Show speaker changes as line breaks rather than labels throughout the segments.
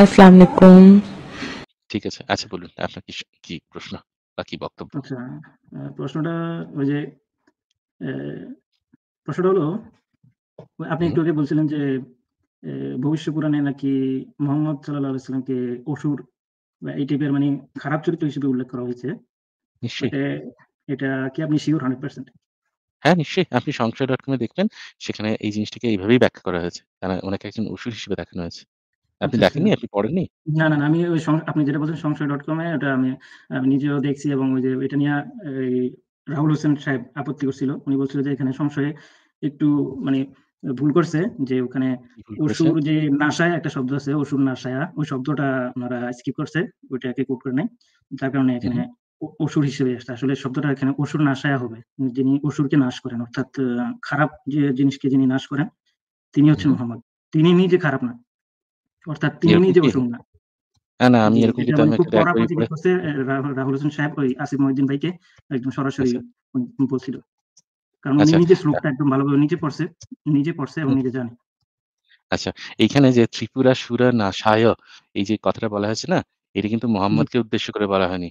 আসসালামু আলাইকুম
ঠিক আছে আচ্ছা বলুন আপনার কি কি প্রশ্ন বা কি বক্তব্য
আচ্ছা, প্রশ্নটা ওই যে প্রশ্নটা হলো আপনি একটু আগে বলছিলেন যে ভবিষ্য পুরাণে নাকি মোহাম্মদ সাল্লাহ আলাইসাল্লামকে অসুর বা এই টাইপের মানে খারাপ চরিত্র হিসেবে উল্লেখ করা হয়েছে এটা কি আপনি শিওর হান্ড্রেড পার্সেন্ট
হ্যাঁ নিশ্চয়ই আপনি সংশয় ডট কমে দেখবেন সেখানে এই জিনিসটাকে এইভাবেই ব্যাখ্যা করা হয়েছে ওনাকে একজন অসুর হিসেবে দেখানো হয়েছে আপনি দেখেননি? আপনি পড়েননি?
না, না, না। আমি ওই আপনি যেটা বলছেন সংশয় সংশয়.com এ ওটা আমি নিজেও দেখছি এবং ওই যে এটা নিয়ে রাহুল হোসেন সাহেব আপত্তি করছিল। উনি বলছিল যে এখানে সংশয়ে একটু মানে ভুল করছে যে ওখানে অসুর যে নাসায় একটা শব্দ আছে অসুর নাশায়া ওই শব্দটা ওনারা স্কিপ করছে। ওইটাকে কোট করে নাই। যার কারণে এখানে অসুর হিসেবে আসছে। আসলে শব্দটা এখানে অসুর নাশায়া হবে। যিনি অসুরকে নাশ করেন অর্থাৎ খারাপ যে জিনিসকে যিনি নাশ করেন তিনি হচ্ছেন মোহাম্মদ। তিনি নিজে খারাপ না। অর্থাৎ তিনি নিজে
না আচ্ছা এইখানে যে ত্রিপুরা না সায় এই যে কথাটা বলা হয়েছে না এটা কিন্তু মোহাম্মদকে উদ্দেশ্য করে বলা হয়নি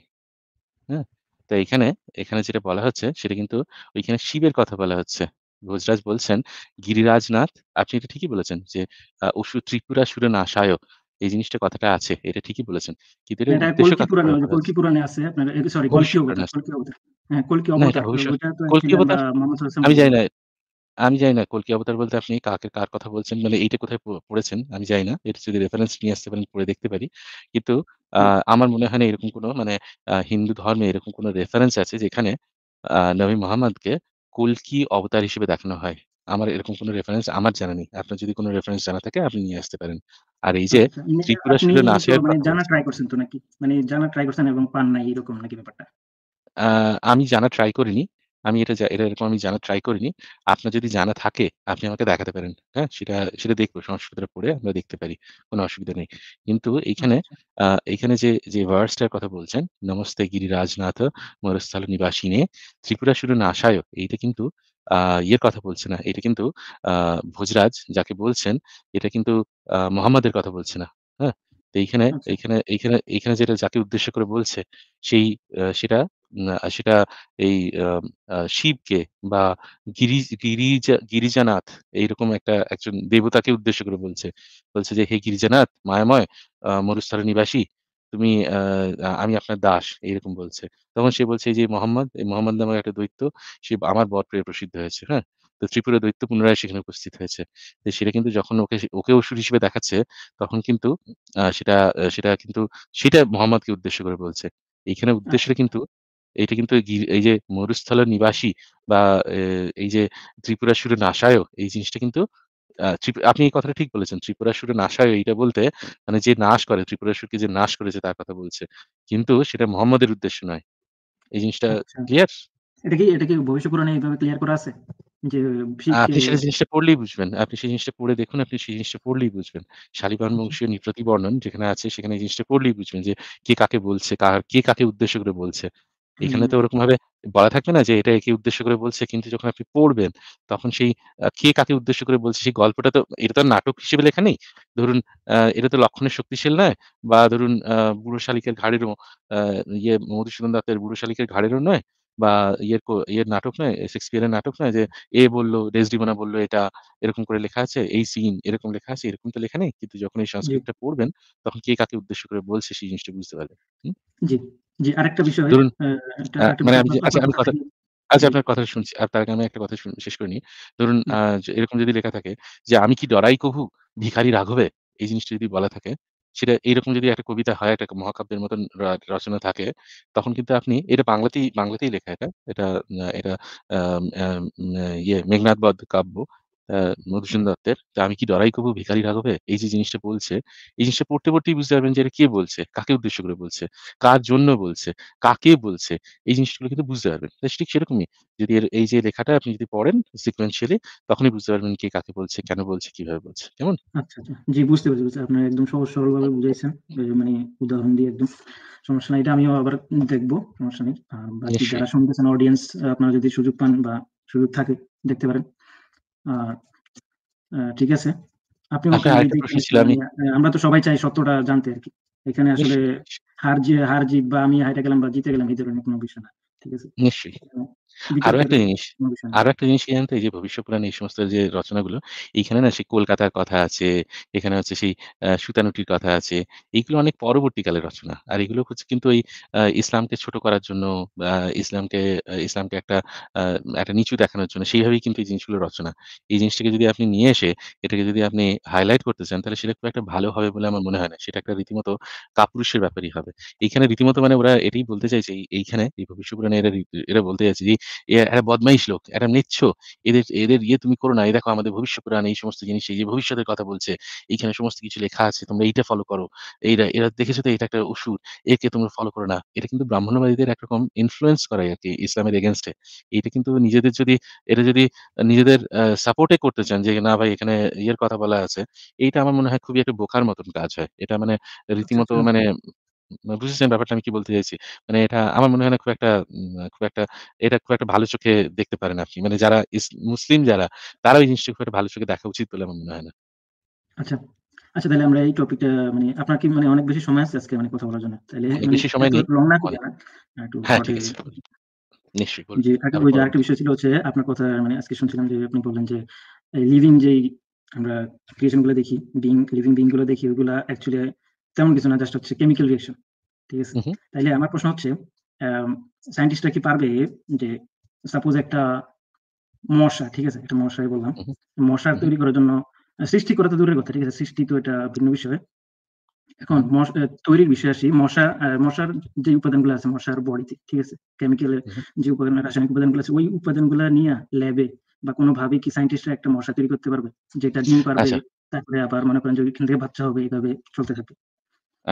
হ্যাঁ তো এখানে এখানে যেটা বলা হচ্ছে সেটা কিন্তু ওইখানে শিবের কথা বলা হচ্ছে ভোজরাজ বলছেন গিরিরাজনাথ আপনি এটা ঠিকই বলেছেন যে অসুর ত্রিপুরা সুরে না এই জিনিসটা কথাটা আছে এটা ঠিকই বলেছেন কিন্তু হ্যাঁ, আমি জানি না আমি জানি না কলকি অবতার বলতে আপনি কাকে কার কথা বলছেন মানে এইটা কোথায় পড়েছেন আমি জানি না এটা যদি রেফারেন্স নিয়ে আসতে পারেন পড়ে দেখতে পারি কিন্তু আমার মনে হয় না এরকম কোনো মানে হিন্দু ধর্মে এরকম কোনো রেফারেন্স আছে যেখানে নবী মোহাম্মদকে কল্কি অবতার হিসেবে দেখানো হয় আমার এরকম কোনো রেফারেন্স আমার জানা নেই আপনার যদি কোনো রেফারেন্স জানা থাকে আপনি নিয়ে আসতে পারেন আর এই যে আচ্ছা, মানে ত্রিপুরা ছিল নাসের মানে
জানা ট্রাই করছেন তো নাকি মানে জানা ট্রাই করছেন এবং পান নাই এরকম নাকি ব্যাপারটা
আমি জানা ট্রাই করিনি আমি এটা এটা এরকম আমি জানা ট্রাই করিনি আপনার যদি জানা থাকে আপনি আমাকে দেখাতে পারেন হ্যাঁ সেটা সেটা দেখবো সংস্কৃতটা পড়ে আমরা দেখতে পারি কোনো অসুবিধা নেই কিন্তু এইখানে আচ্ছা। এইখানে যে যে ভার্সটার কথা বলছেন নমস্তে গিরিরাজনাথ রাজনাথ নিবাসী নে ত্রিপুরা শুরু না এইটা কিন্তু আহ ইয়ের কথা বলছে না এটা কিন্তু আহ ভোজরাজ যাকে বলছেন এটা কিন্তু আহ মোহাম্মদের কথা বলছে না হ্যাঁ এইখানে আচ্ছা। এইখানে এইখানে এইখানে যেটা যাকে উদ্দেশ্য করে বলছে সেই সেটা সেটা এই শিবকে বা গিরিজা গিরিজানাথ এইরকম একটা একজন দেবতাকে উদ্দেশ্য করে বলছে। বলছে যে, "হে গিরিজানাথ, মায়াময়, মরুস্থল নিবাসী, তুমি আমি আপনার দাস।" এইরকম বলছে। তখন সে বলছে, যে মোহাম্মদ, এই মোহাম্মদ নামের একটা দৈত্য, সে আমার প্রিয় প্রসিদ্ধ হয়েছে।" হ্যাঁ? তো ত্রিপুরা দৈত্য পুনরায় সেখানে উপস্থিত হয়েছে। তো সেটা কিন্তু যখন ওকে ওকে অসুর হিসেবে দেখাচ্ছে, তখন কিন্তু সেটা সেটা কিন্তু সেটা মোহাম্মদকে উদ্দেশ্য করে বলছে। এইখানে আচ্ছা। উদ্দেশ্যটা কিন্তু এটা কিন্তু এই যে মরুস্থল নিবাসী বা এই যে ত্রিপুরা সুরের নাশায়ও এই জিনিসটা কিন্তু আপনি এই কথাটা ঠিক বলেছেন ত্রিপুরাসুর নাশায় এইটা বলতে মানে যে নাশ করে সুরকে যে নাশ করেছে তার কথা বলছে কিন্তু সেটা মোহাম্মদের উদ্দেশ্য নয় এই জিনিসটা ক্লিয়ার আচ্ছা।
এটা কি এটা কি ভবিষ্য পুরাণে এইভাবে ক্লিয়ার করা আছে আপনি সেই
জিনিসটা পড়লেই বুঝবেন আপনি সেই জিনিসটা পড়ে দেখুন আপনি সেই জিনিসটা পড়লেই বুঝবেন শালিবান আচ্ছা। বংশীয় নিপ্রতি বর্ণন যেখানে আছে সেখানে এই জিনিসটা পড়লেই বুঝবেন যে কে কাকে বলছে কে কাকে উদ্দেশ্য করে বলছে এখানে তো ওরকম ভাবে বলা থাকবে না যে এটা একে উদ্দেশ্য করে বলছে কিন্তু যখন আপনি পড়বেন তখন সেই কে কাকে উদ্দেশ্য করে বলছে সেই গল্পটা তো এটা তো নাটক হিসেবে লেখা নেই ধরুন এটা তো লক্ষণের শক্তিশীল নয় বা ধরুন বুড়ো শালিকের ঘাড়েরও ইয়ে মধুসূদন দত্তের বুড়ো শালিকের ঘাড়েরও নয় বা ইয়ের ইয়ের নাটক নয় শেক্সপিয়ারের নাটক নয় যে এ বললো রেজডিমোনা বললো এটা এরকম করে লেখা আছে এই সিন এরকম লেখা আছে এরকম তো লেখা নেই কিন্তু যখন এই সংস্কৃতটা পড়বেন তখন কে কাকে উদ্দেশ্য করে বলছে সেই জিনিসটা বুঝতে পারবেন
জি জি আরেকটা বিষয় ধরুন মানে আমি আচ্ছা আমি কথা
আচ্ছা আপনার কথা শুনছি আর তার আমি একটা কথা শেষ করে নিই ধরুন এরকম যদি লেখা থাকে যে আমি কি ডরাই কহু ভিখারি রাঘবে এই জিনিসটা যদি বলা থাকে সেটা এইরকম যদি একটা কবিতা হয় একটা মহাকাব্যের মতন রচনা থাকে তখন কিন্তু আপনি এটা বাংলাতেই বাংলাতেই লেখা এটা এটা এটা ইয়ে মেঘনাথ বধ কাব্য আহ মধুসূদন দত্তের তা আমি কি ডরাই করবো ভিকারি রাঘবে এই যে জিনিসটা বলছে এই জিনিসটা পড়তে পড়তেই বুঝতে পারবেন যে এটা কে বলছে কাকে উদ্দেশ্য করে বলছে কার জন্য বলছে কাকে বলছে এই জিনিসগুলো কিন্তু বুঝতে পারবেন ঠিক সেরকমই যদি এর এই যে লেখাটা আপনি যদি পড়েন সিকুয়েন্সিয়ালি তখনই বুঝতে পারবেন কে কাকে বলছে কেন বলছে কিভাবে বলছে
কেমন আচ্ছা, আচ্ছা। জি বুঝতে পেরেছি আপনার একদম সহজ সরল ভাবে বুঝাইছেন মানে উদাহরণ দিয়ে একদম সমস্যা নাই এটা আমিও আবার দেখবো সমস্যা নেই যারা শুনতেছেন অডিয়েন্স আপনারা যদি সুযোগ পান বা সুযোগ থাকে দেখতে পারেন ঠিক আছে আপনি আমরা তো সবাই চাই সত্যটা জানতে আর কি এখানে আসলে হার হার জিত বা আমি হাইটা গেলাম বা জিতে গেলাম এই ধরনের কোনো বিষয় না ঠিক আছে
নিশ্চয়ই আরো একটা জিনিস আরো একটা জিনিস কি জানতো যে ভবিষ্য পুরাণ এই সমস্ত যে রচনাগুলো এইখানে না সেই কলকাতার কথা আছে এখানে হচ্ছে সেই সুতানুটির কথা আছে এইগুলো অনেক পরবর্তীকালের রচনা আর এগুলো হচ্ছে কিন্তু ওই ইসলামকে ছোট করার জন্য ইসলামকে ইসলামকে একটা একটা নিচু দেখানোর জন্য সেইভাবেই কিন্তু এই জিনিসগুলো রচনা এই জিনিসটাকে যদি আপনি নিয়ে এসে এটাকে যদি আপনি হাইলাইট করতে চান তাহলে সেটা খুব একটা ভালো হবে বলে আমার মনে হয় না সেটা একটা রীতিমতো কাপুরুষের ব্যাপারই হবে এইখানে রীতিমতো মানে ওরা এটাই বলতে চাইছে এইখানে এই ভবিষ্য এরা এরা বলতে চাইছে যে এরা বদমাইশ লোক এরা নিচ্ছ এদের এদের ইয়ে তুমি করো না এই দেখো আমাদের ভবিষ্য কোরআন এই সমস্ত জিনিস এই যে ভবিষ্যতের কথা বলছে এইখানে সমস্ত কিছু লেখা আছে তোমরা এইটা ফলো করো এইরা এরা দেখেছো তো এটা একটা ওষুধ একে তোমরা ফলো করো না এটা কিন্তু ব্রাহ্মণবাদীদের একরকম ইনফ্লুয়েন্স করায় আর কি ইসলামের এগেনস্টে এটা কিন্তু নিজেদের যদি এটা যদি নিজেদের সাপোর্টে করতে চান যে না ভাই এখানে ইয়ের কথা বলা আছে এইটা আমার মনে হয় খুবই একটা বোকার মতন কাজ হয় এটা মানে আচ্ছা, রীতিমতো আচ্ছা। মানে বুঝেছেন ব্যাপারটা আমি কি বলতে চাইছি। মানে এটা আমার মনে হয় না খুব একটা খুব একটা এটা খুব একটা ভালো চোখে দেখতে পারেন আপনি। মানে যারা মুসলিম যারা, তারা ওই জিনিসটা খুব একটা ভালো চোখে দেখা উচিত বলে আমার মনে হয় না।
আচ্ছা। আচ্ছা তাহলে আমরা এই টপিকটা মানে আপনার কি মানে অনেক বেশি সময় আছে আজকে মানে কথা বলার জন্য? তাহলে হ্যাঁ, মানে বেশি সময় নেই। লং না করে না
একটু হ্যাঁ ঠিক আছে নিশ্চয়ই বলুন। জি, ওই যে
বিষয় ছিল হচ্ছে আপনার কথা মানে আজকে শুনছিলাম যে আপনি বললেন যে লিভিং যেই আমরা ক্রিয়েশন গুলো দেখি, বিং লিভিং বিং গুলো দেখি ওগুলা অ্যাকচুয়ালি তেমন কিছু না জাস্ট হচ্ছে কেমিক্যাল রিয়েকশন ঠিক আছে তাইলে আমার প্রশ্ন হচ্ছে সায়েন্টিস্টরা কি পারবে যে সাপোজ একটা মশা ঠিক আছে একটা মশাই বললাম মশার তৈরি করার জন্য সৃষ্টি করা তো দূরের কথা ঠিক আছে সৃষ্টি তো এটা ভিন্ন বিষয় এখন তৈরির বিষয় আসি মশা মশার যে উপাদানগুলো আছে মশার বডিতে ঠিক আছে কেমিক্যালের যে উপাদান রাসায়নিক উপাদানগুলো আছে ওই উপাদানগুলো নিয়ে ল্যাবে বা কোনো ভাবে কি সায়েন্টিস্টরা একটা মশা তৈরি করতে পারবে যেটা ডিম পারবে আচ্ছা। তারপরে আবার মনে করেন যে ওইখান থেকে বাচ্চা হবে এইভাবে চলতে থাকে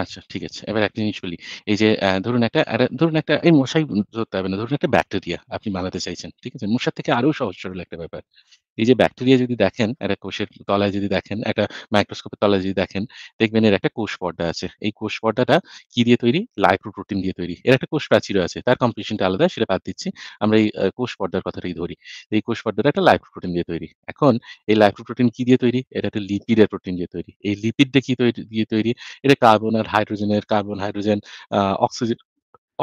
আচ্ছা ঠিক আছে। এবার একটা জিনিস বলি। এই যে ধরুন একটা ধরুন একটা এই মশাই ধরতে হবে না। ধরুন একটা ব্যাকটেরিয়া আপনি বানাতে চাইছেন। ঠিক আছে? মশার থেকে আরো সহজ সরল একটা ব্যাপার। এই যে ব্যাকটেরিয়া যদি দেখেন একটা কোষের তলায় যদি দেখেন একটা মাইক্রোস্কোপের তলায় যদি দেখেন দেখবেন এর একটা কোষ পর্দা আছে এই কোষ পর্দাটা কি দিয়ে তৈরি প্রোটিন দিয়ে তৈরি এর একটা কোষ প্রাচীর আছে তার কম্পিটিশনটা আলাদা সেটা বাদ দিচ্ছি আমরা এই কোষ পর্দার কথাটাই ধরি এই কোষ পর্দাটা একটা প্রোটিন দিয়ে তৈরি এখন এই প্রোটিন কি দিয়ে তৈরি এটা একটা লিপিডের প্রোটিন দিয়ে তৈরি এই লিপিডটা কি তৈরি দিয়ে তৈরি এটা কার্বন আর হাইড্রোজেনের carbon hydrogen oxygen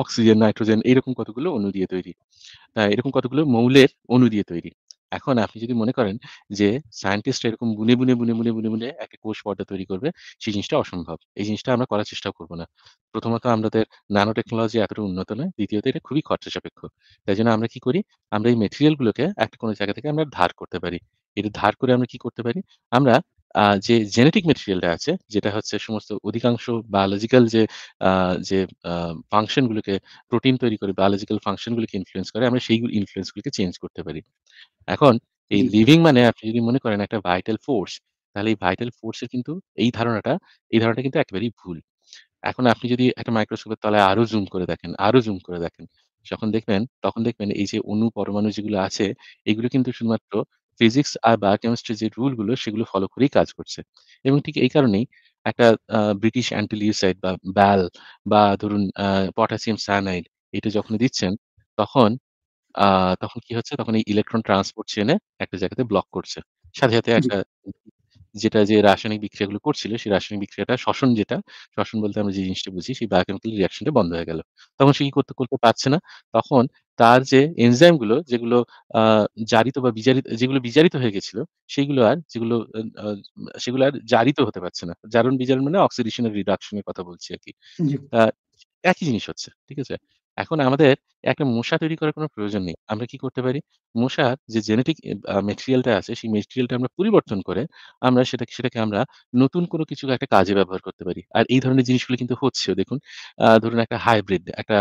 oxygen nitrogen এরকম কতগুলো অণু দিয়ে তৈরি এরকম কতগুলো মৌলের অণু দিয়ে তৈরি এখন আপনি যদি মনে করেন যে সায়েন্টিস্ট এরকম বুনে বুনে বুনে বুনে বুনে বুনে একটা কোষ পর্দা তৈরি করবে সেই জিনিসটা অসম্ভব এই জিনিসটা আমরা করার চেষ্টা করবো না প্রথমত আমাদের ন্যানো টেকনোলজি এতটা উন্নত নয় দ্বিতীয়ত এটা খুবই খরচা সাপেক্ষ তাই জন্য আমরা কি করি আমরা এই মেটেরিয়ালগুলোকে একটা কোনো জায়গা থেকে আমরা ধার করতে পারি এটা ধার করে আমরা কি করতে পারি আমরা যে জেনেটিক মেটেরিয়ালটা আছে যেটা হচ্ছে সমস্ত অধিকাংশ বায়োলজিক্যাল যে যে ফাংশনগুলোকে প্রোটিন তৈরি করে বায়োলজিক্যাল ফাংশনগুলোকে ইনফ্লুয়েন্স করে আমরা সেই ইনফ্লুয়েন্সগুলোকে চেঞ্জ করতে পারি এখন এই লিভিং মানে আপনি যদি মনে করেন একটা ভাইটাল ফোর্স তাহলে এই ভাইটাল ফোর্সের কিন্তু এই ধারণাটা এই ধারণাটা কিন্তু একেবারেই ভুল এখন আপনি যদি একটা মাইক্রোস্কোপের তলায় আরো জুম করে দেখেন আরো জুম করে দেখেন যখন দেখবেন তখন দেখবেন এই যে অণু পরমাণু যেগুলো আছে এগুলো কিন্তু শুধুমাত্র ফিজিক্স আর বায়োকেমিস্ট্রি যে রুলগুলো সেগুলো ফলো করেই কাজ করছে এবং ঠিক এই কারণেই একটা ব্রিটিশ অ্যান্টিলিউসাইড বা ব্যাল বা ধরুন পটাশিয়াম সায়ানাইড এটা যখন দিচ্ছেন তখন তখন কি হচ্ছে তখন এই ইলেকট্রন ট্রান্সপোর্ট চেনে একটা জায়গাতে ব্লক করছে সাথে সাথে একটা যেটা যে রাসায়নিক বিক্রিয়াগুলো করছিল সেই রাসায়নিক বিক্রিয়াটা শ্বসন যেটা শ্বসন বলতে আমরা যে জিনিসটা বুঝি সেই বায়োকেমিক্যাল রিয়াকশনটা বন্ধ হয়ে গেল তখন সে কি করতে করতে পারছে না তখন তার যে এনজাইমগুলো যেগুলো জারিত বা বিজারিত যেগুলো বিজারিত হয়ে গেছিল সেগুলো আর যেগুলো সেগুলো আর জারিত হতে পারছে না জারণ বিজারণ মানে অক্সিডেশনের রিডাকশনের কথা বলছি আর কি একই জিনিস হচ্ছে ঠিক আছে এখন আমাদের একটা মশা তৈরি করার কোনো প্রয়োজন নেই। আমরা কি করতে পারি? মশার যে জেনেটিক মেটেরিয়ালটা আছে সেই মেটেরিয়ালটা আমরা পরিবর্তন করে আমরা সেটাকে সেটাকে আমরা নতুন কোনো কিছু একটা কাজে ব্যবহার করতে পারি। আর এই ধরনের জিনিসগুলো কিন্তু হচ্ছে দেখুন। ধরুন একটা হাইব্রিড একটা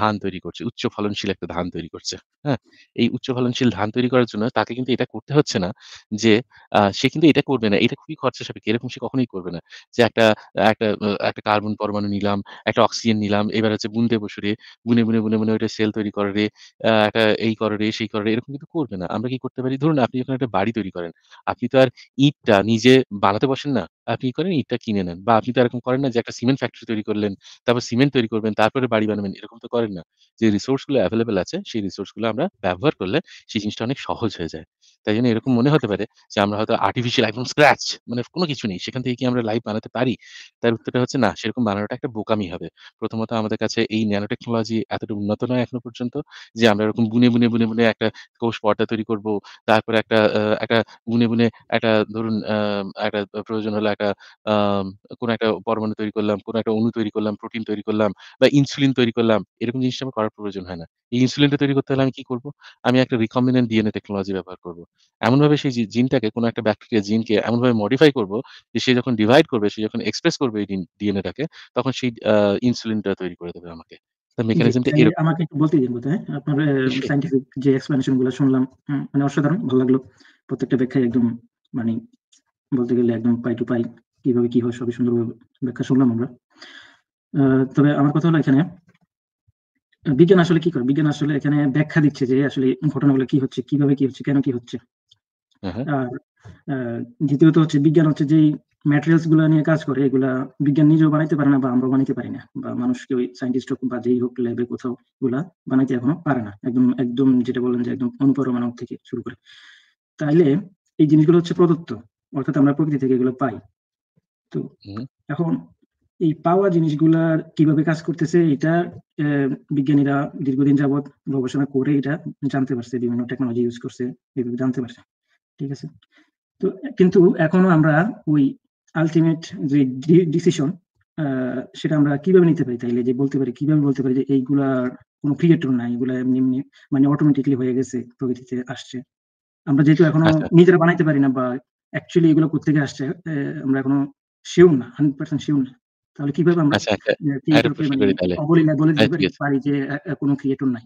ধান তৈরি করছে। উচ্চ ফলনশীল একটা ধান তৈরি করছে। হ্যাঁ? এই উচ্চ ফলনশীল ধান তৈরি করার জন্য তাকে কিন্তু এটা করতে হচ্ছে না যে সে কিন্তু এটা করবে না। এটা খুবই খরচা সাপেক্ষে। এরকম সে কখনোই করবে না। যে একটা একটা একটা কার্বন পরমাণু নিলাম, একটা অক্সিজেন নিলাম। এবার হচ্ছে বুনতে বসুরে গুনে গুনে গুনে গুনে ওইটা সেল তৈরি করে রে একটা এই করে রে সেই করে রে এরকম কিন্তু করবে না। আমরা কি করতে পারি? ধরুন আপনি যখন একটা বাড়ি তৈরি করেন, আপনি তো আর ইটটা নিজে বানাতে বসেন না। আপনি করেন ইটটা কিনে নেন বা আপনি তো এরকম করেন না যে একটা সিমেন্ট ফ্যাক্টরি তৈরি করলেন তারপর সিমেন্ট তৈরি করবেন তারপরে বাড়ি বানাবেন এরকম তো করেন না যে রিসোর্সগুলো অ্যাভেলেবেল আছে সেই রিসোর্সগুলো আমরা ব্যবহার করলে সেই জিনিসটা অনেক সহজ হয়ে যায় তাই জন্য এরকম মনে হতে পারে যে আমরা হয়তো আর্টিফিশিয়াল একদম স্ক্র্যাচ মানে কোনো কিছু নেই সেখান থেকে কি আমরা লাইফ বানাতে পারি তার উত্তরটা হচ্ছে না সেরকম বানানোটা একটা বোকামি হবে প্রথমত আমাদের কাছে এই ন্যানো টেকনোলজি এতটা উন্নত নয় এখনো পর্যন্ত যে আমরা এরকম বুনে বুনে বুনে বুনে একটা কোষ পর্দা তৈরি করব তারপরে একটা একটা বুনে বুনে একটা ধরুন একটা প্রয়োজন হলো একটা কোনো একটা পরমাণু তৈরি করলাম কোনো একটা অণু তৈরি করলাম প্রোটিন তৈরি করলাম বা ইনসুলিন তৈরি করলাম এরকম জিনিসটা আমার করার প্রয়োজন হয় না এই ইনসুলিনটা তৈরি করতে হলে আমি কি করব আমি একটা রিকম্বিনেন্ট ডিএনএ টেকনোলজি ব্যবহার করব এমনভাবে সেই জিনটাকে কোনো একটা ব্যাকটেরিয়া জিনকে এমনভাবে মডিফাই করব যে সে যখন ডিভাইড করবে সে যখন এক্সপ্রেস করবে এই ডিএনএটাকে তখন সেই ইনসুলিনটা তৈরি করে দেবে আমাকে
আমাকে একটু বলতে দিন আপনার যে এক্সপ্লেনেশন গুলো শুনলাম মানে অসাধারণ ভালো লাগলো প্রত্যেকটা ব্যাখ্যায় একদম মানে বলতে গেলে একদম পাই টু পাই কিভাবে কি হয় সবই সুন্দরভাবে ব্যাখ্যা শুনলাম আমরা তবে আমার কথা হলো এখানে বিজ্ঞান আসলে কি করে বিজ্ঞান আসলে এখানে ব্যাখ্যা দিচ্ছে যে আসলে ঘটনাগুলো কি হচ্ছে কিভাবে কি হচ্ছে কেন কি হচ্ছে হ্যাঁ, হ্যাঁ। আর দ্বিতীয়ত হচ্ছে বিজ্ঞান হচ্ছে যে ম্যাটেরিয়ালস গুলো নিয়ে কাজ করে এগুলা বিজ্ঞান নিজেও বানাইতে পারে না বা আমরা বানাইতে পারি না বা মানুষ কেউ সাইন্টিস্ট হোক বা যেই হোক ল্যাবে কোথাও গুলা বানাইতে এখনো পারে না একদম একদম যেটা বললেন যে একদম অনুপরমাণু থেকে শুরু করে তাইলে এই জিনিসগুলো হচ্ছে প্রদত্ত অর্থাৎ আমরা প্রকৃতি থেকে এগুলো পাই তো এখন এই পাওয়া জিনিসগুলার কিভাবে কাজ করতেছে এটা বিজ্ঞানীরা দীর্ঘদিন যাবৎ গবেষণা করে এটা জানতে পারছে বিভিন্ন টেকনোলজি ইউজ করছে এভাবে জানতে পারছে ঠিক আছে তো কিন্তু এখনো আমরা ওই আলটিমেট যে ডিসিশন সেটা আমরা কিভাবে নিতে পারি তাইলে যে বলতে পারি কিভাবে বলতে পারি যে এইগুলার কোনো ক্রিয়েটর নাই এগুলা এমনি এমনি মানে অটোমেটিকলি হয়ে গেছে প্রকৃতিতে আসছে আমরা যেহেতু আচ্ছা। এখনো নিজেরা বানাইতে পারি না বা অ্যাকচুয়ালি এগুলো কোথেকে আসছে আমরা এখনো শিওর না হান্ড্রেড পার্সেন্ট শিওর না
তাহলে কিভাবে আমরা বলে আচ্ছা, আচ্ছা। মানে দিতে
পারি যে কোনো ক্রিয়েটর নাই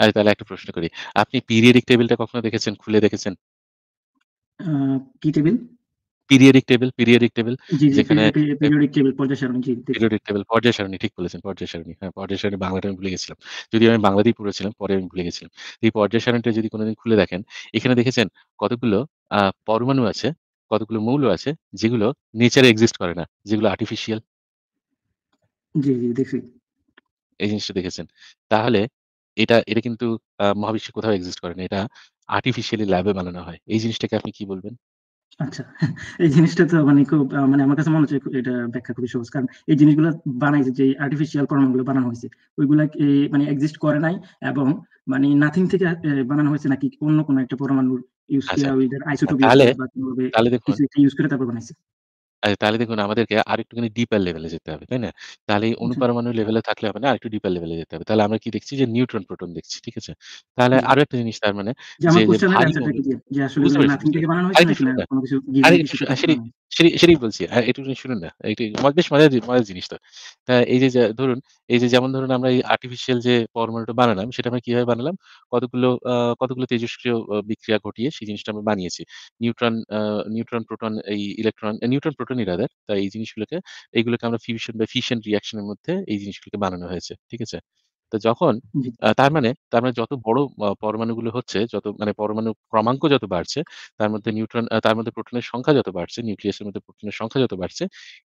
আরে তাহলে একটা প্রশ্ন করি আপনি পিরিয়ডিক টেবিলটা কখনো দেখেছেন খুলে দেখেছেন কি table periodic table periodic table যেখানে পিরিয়ডিক
টেবিল পর্যায় সারণী
পিরিয়ডিক টেবিল পর্যায় সারণী ঠিক বলেছেন পর্যায় সারণী হ্যাঁ পর্যায় সারণী বাংলাটা আমি ভুলে গেছিলাম যদি আমি বাংলাতেই পড়েছিলাম পরে আমি ভুলে গেছিলাম এই পর্যায় সারণীটা যদি কোনোদিন খুলে দেখেন এখানে দেখেছেন কতগুলো আ পরমাণু আছে, কতগুলো মৌল আছে, যেগুলো নেচারে এক্সিস্ট করে না। যেগুলো আর্টিফিশিয়াল। জি, জি, দেখছি। এই জিনিসটা দেখেছেন। তাহলে এটা এটা কিন্তু আ মহাবিশ্বে কোথাও এক্সিস্ট করে না। এটা আর্টিফিশিয়ালি ল্যাবে বানানো হয়। এই জিনিসটাকে আপনি কি বলবেন?
আচ্ছা। এই জিনিসটা তো মানে খুব মানে আমার কাছে মনে হচ্ছে খু এটা ব্যাখ্যা খুবই সহজ। কারণ এই জিনিসগুলো বানাইছে যে আর্টিফিশিয়াল পরমাণুগুলো বানানো হয়েছে ওইগুলা মানে এক্সিস্ট করে নাই এবং মানে নাথিং থেকে বানানো হয়েছে নাকি অন্য কোনো একটা পরমাণুর ইউজ করে উইদার আইসোটোপিক আইসোটোপ ইউজ তাহলে দেখো কিছু ইউজ করে তারপর বানাইছে
আচ্ছা তাহলে দেখুন আমাদেরকে আরেকটুখানি ডিপার লেভেলে যেতে হবে তাই না তাহলে অনুপরমাণু লেভেলে থাকলে হবে না আরেকটু ডিপার লেভেলে যেতে হবে তাহলে আমরা কি দেখছি যে নিউট্রন প্রোটন দেখছি ঠিক আছে তাহলে আরো একটা জিনিস তার মানে যে সেটাই বলছি হ্যাঁ, একটু শুনুন না একটু বেশ মজার মজার জিনিস তো এই যে ধরুন এই যে যেমন ধরুন আমরা এই আর্টিফিশিয়াল যে পরমাণুটা বানালাম সেটা আমরা কিভাবে বানালাম কতগুলো আহ, কতগুলো তেজস্ক্রিয় বিক্রিয়া ঘটিয়ে সেই জিনিসটা আমরা বানিয়েছি নিউট্রন নিউট্রন প্রোটন এই ইলেকট্রন নিউট্রন প্রোটন ইলেকট্রনই রাদার তাই এই জিনিসগুলোকে এইগুলোকে আমরা ফিউশন বা ফিশন রিয়াকশনের মধ্যে এই জিনিসগুলোকে বানানো হয়েছে ঠিক আছে তো যখন তার মানে তার মানে যত বড় পরমাণুগুলো হচ্ছে যত মানে পরমাণু ক্রমাঙ্ক যত বাড়ছে তার মধ্যে নিউট্রন তার মধ্যে প্রোটনের সংখ্যা যত বাড়ছে নিউক্লিয়াসের মধ্যে প্রোটনের সংখ্যা যত বাড়ছে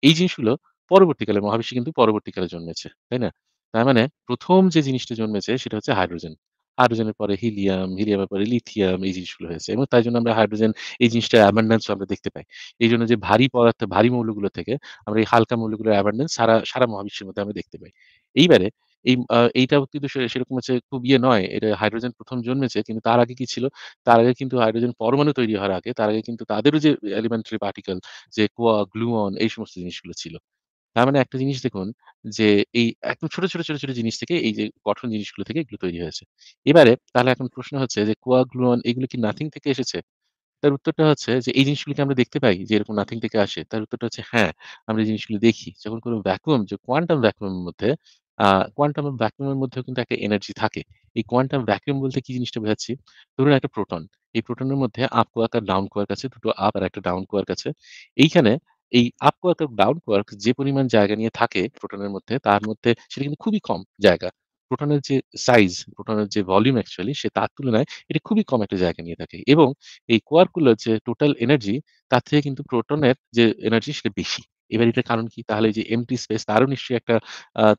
এই জিনিসগুলো পরবর্তীকালে মহাবিশ্বে কিন্তু পরবর্তীকালে জন্মেছে তাই না তার মানে প্রথম যে জিনিসটা জন্মেছে সেটা হচ্ছে হাইড্রোজেন হাইড্রোজেনের পরে হিলিয়াম হিলিয়ামের পরে লিথিয়াম এই জিনিসগুলো হয়েছে এবং তাই জন্য আমরা হাইড্রোজেন এই জিনিসটা অ্যাবান্ডেন্স আমরা দেখতে পাই এই জন্য যে ভারী পদার্থ ভারী মৌলগুলো থেকে আমরা এই হালকা মৌলগুলোর অ্যাবান্ডেন্স সারা সারা মহাবিশ্বের মধ্যে আমরা দেখতে পাই এইবারে এই এইটা কিন্তু সেরকম হচ্ছে খুব ইয়ে নয় এটা হাইড্রোজেন প্রথম জন্মেছে কিন্তু তার আগে কি ছিল তার আগে কিন্তু হাইড্রোজেন পরমাণু তৈরি হওয়ার আগে তার আগে কিন্তু তাদেরও যে এলিমেন্টারি পার্টিকেল যে কোয়া গ্লুঅন এই সমস্ত জিনিসগুলো ছিল তার মানে একটা জিনিস দেখুন যে এই একদম ছোট, ছোট, ছোট, ছোট জিনিস থেকে এই যে গঠন জিনিসগুলো থেকে এগুলো তৈরি হয়েছে। এবারে তাহলে এখন প্রশ্ন হচ্ছে যে কোয়াগুলন এগুলো কি নাথিং থেকে এসেছে? তার উত্তরটা হচ্ছে যে এই জিনিসগুলোকে আমরা দেখতে পাই যে এরকম নাথিং থেকে আসে? তার উত্তরটা হচ্ছে হ্যাঁ, আমরা এই জিনিসগুলো দেখি। যখন কোনো ভ্যাকুয়াম যে কোয়ান্টাম ভ্যাকুয়ামের মধ্যে কোয়ান্টাম ভ্যাকুয়ামের মধ্যেও কিন্তু একটা এনার্জি থাকে। এই কোয়ান্টাম ভ্যাকুয়াম বলতে কি জিনিসটা বোঝাচ্ছি? ধরুন একটা প্রোটন। এই প্রোটনের মধ্যে আপ কোয়ার্ক আর ডাউন কোয়ার্ক আছে। দুটো আপ আর একটা ডাউন কোয়ার্ক আছে। এইখানে এই আপওয়ার্ক এবং কোয়ার্ক যে পরিমাণ জায়গা নিয়ে থাকে প্রোটনের মধ্যে তার মধ্যে সেটা কিন্তু খুবই কম জায়গা প্রোটনের যে সাইজ প্রোটনের যে ভলিউম অ্যাকচুয়ালি সে তার তুলনায় এটা খুবই কম একটা জায়গা নিয়ে থাকে এবং এই কোয়ার্কগুলোর যে টোটাল এনার্জি তার থেকে কিন্তু প্রোটনের যে এনার্জি সেটা বেশি এবার এটার কারণ কি তাহলে যে এমটি স্পেস তারও নিশ্চয়ই একটা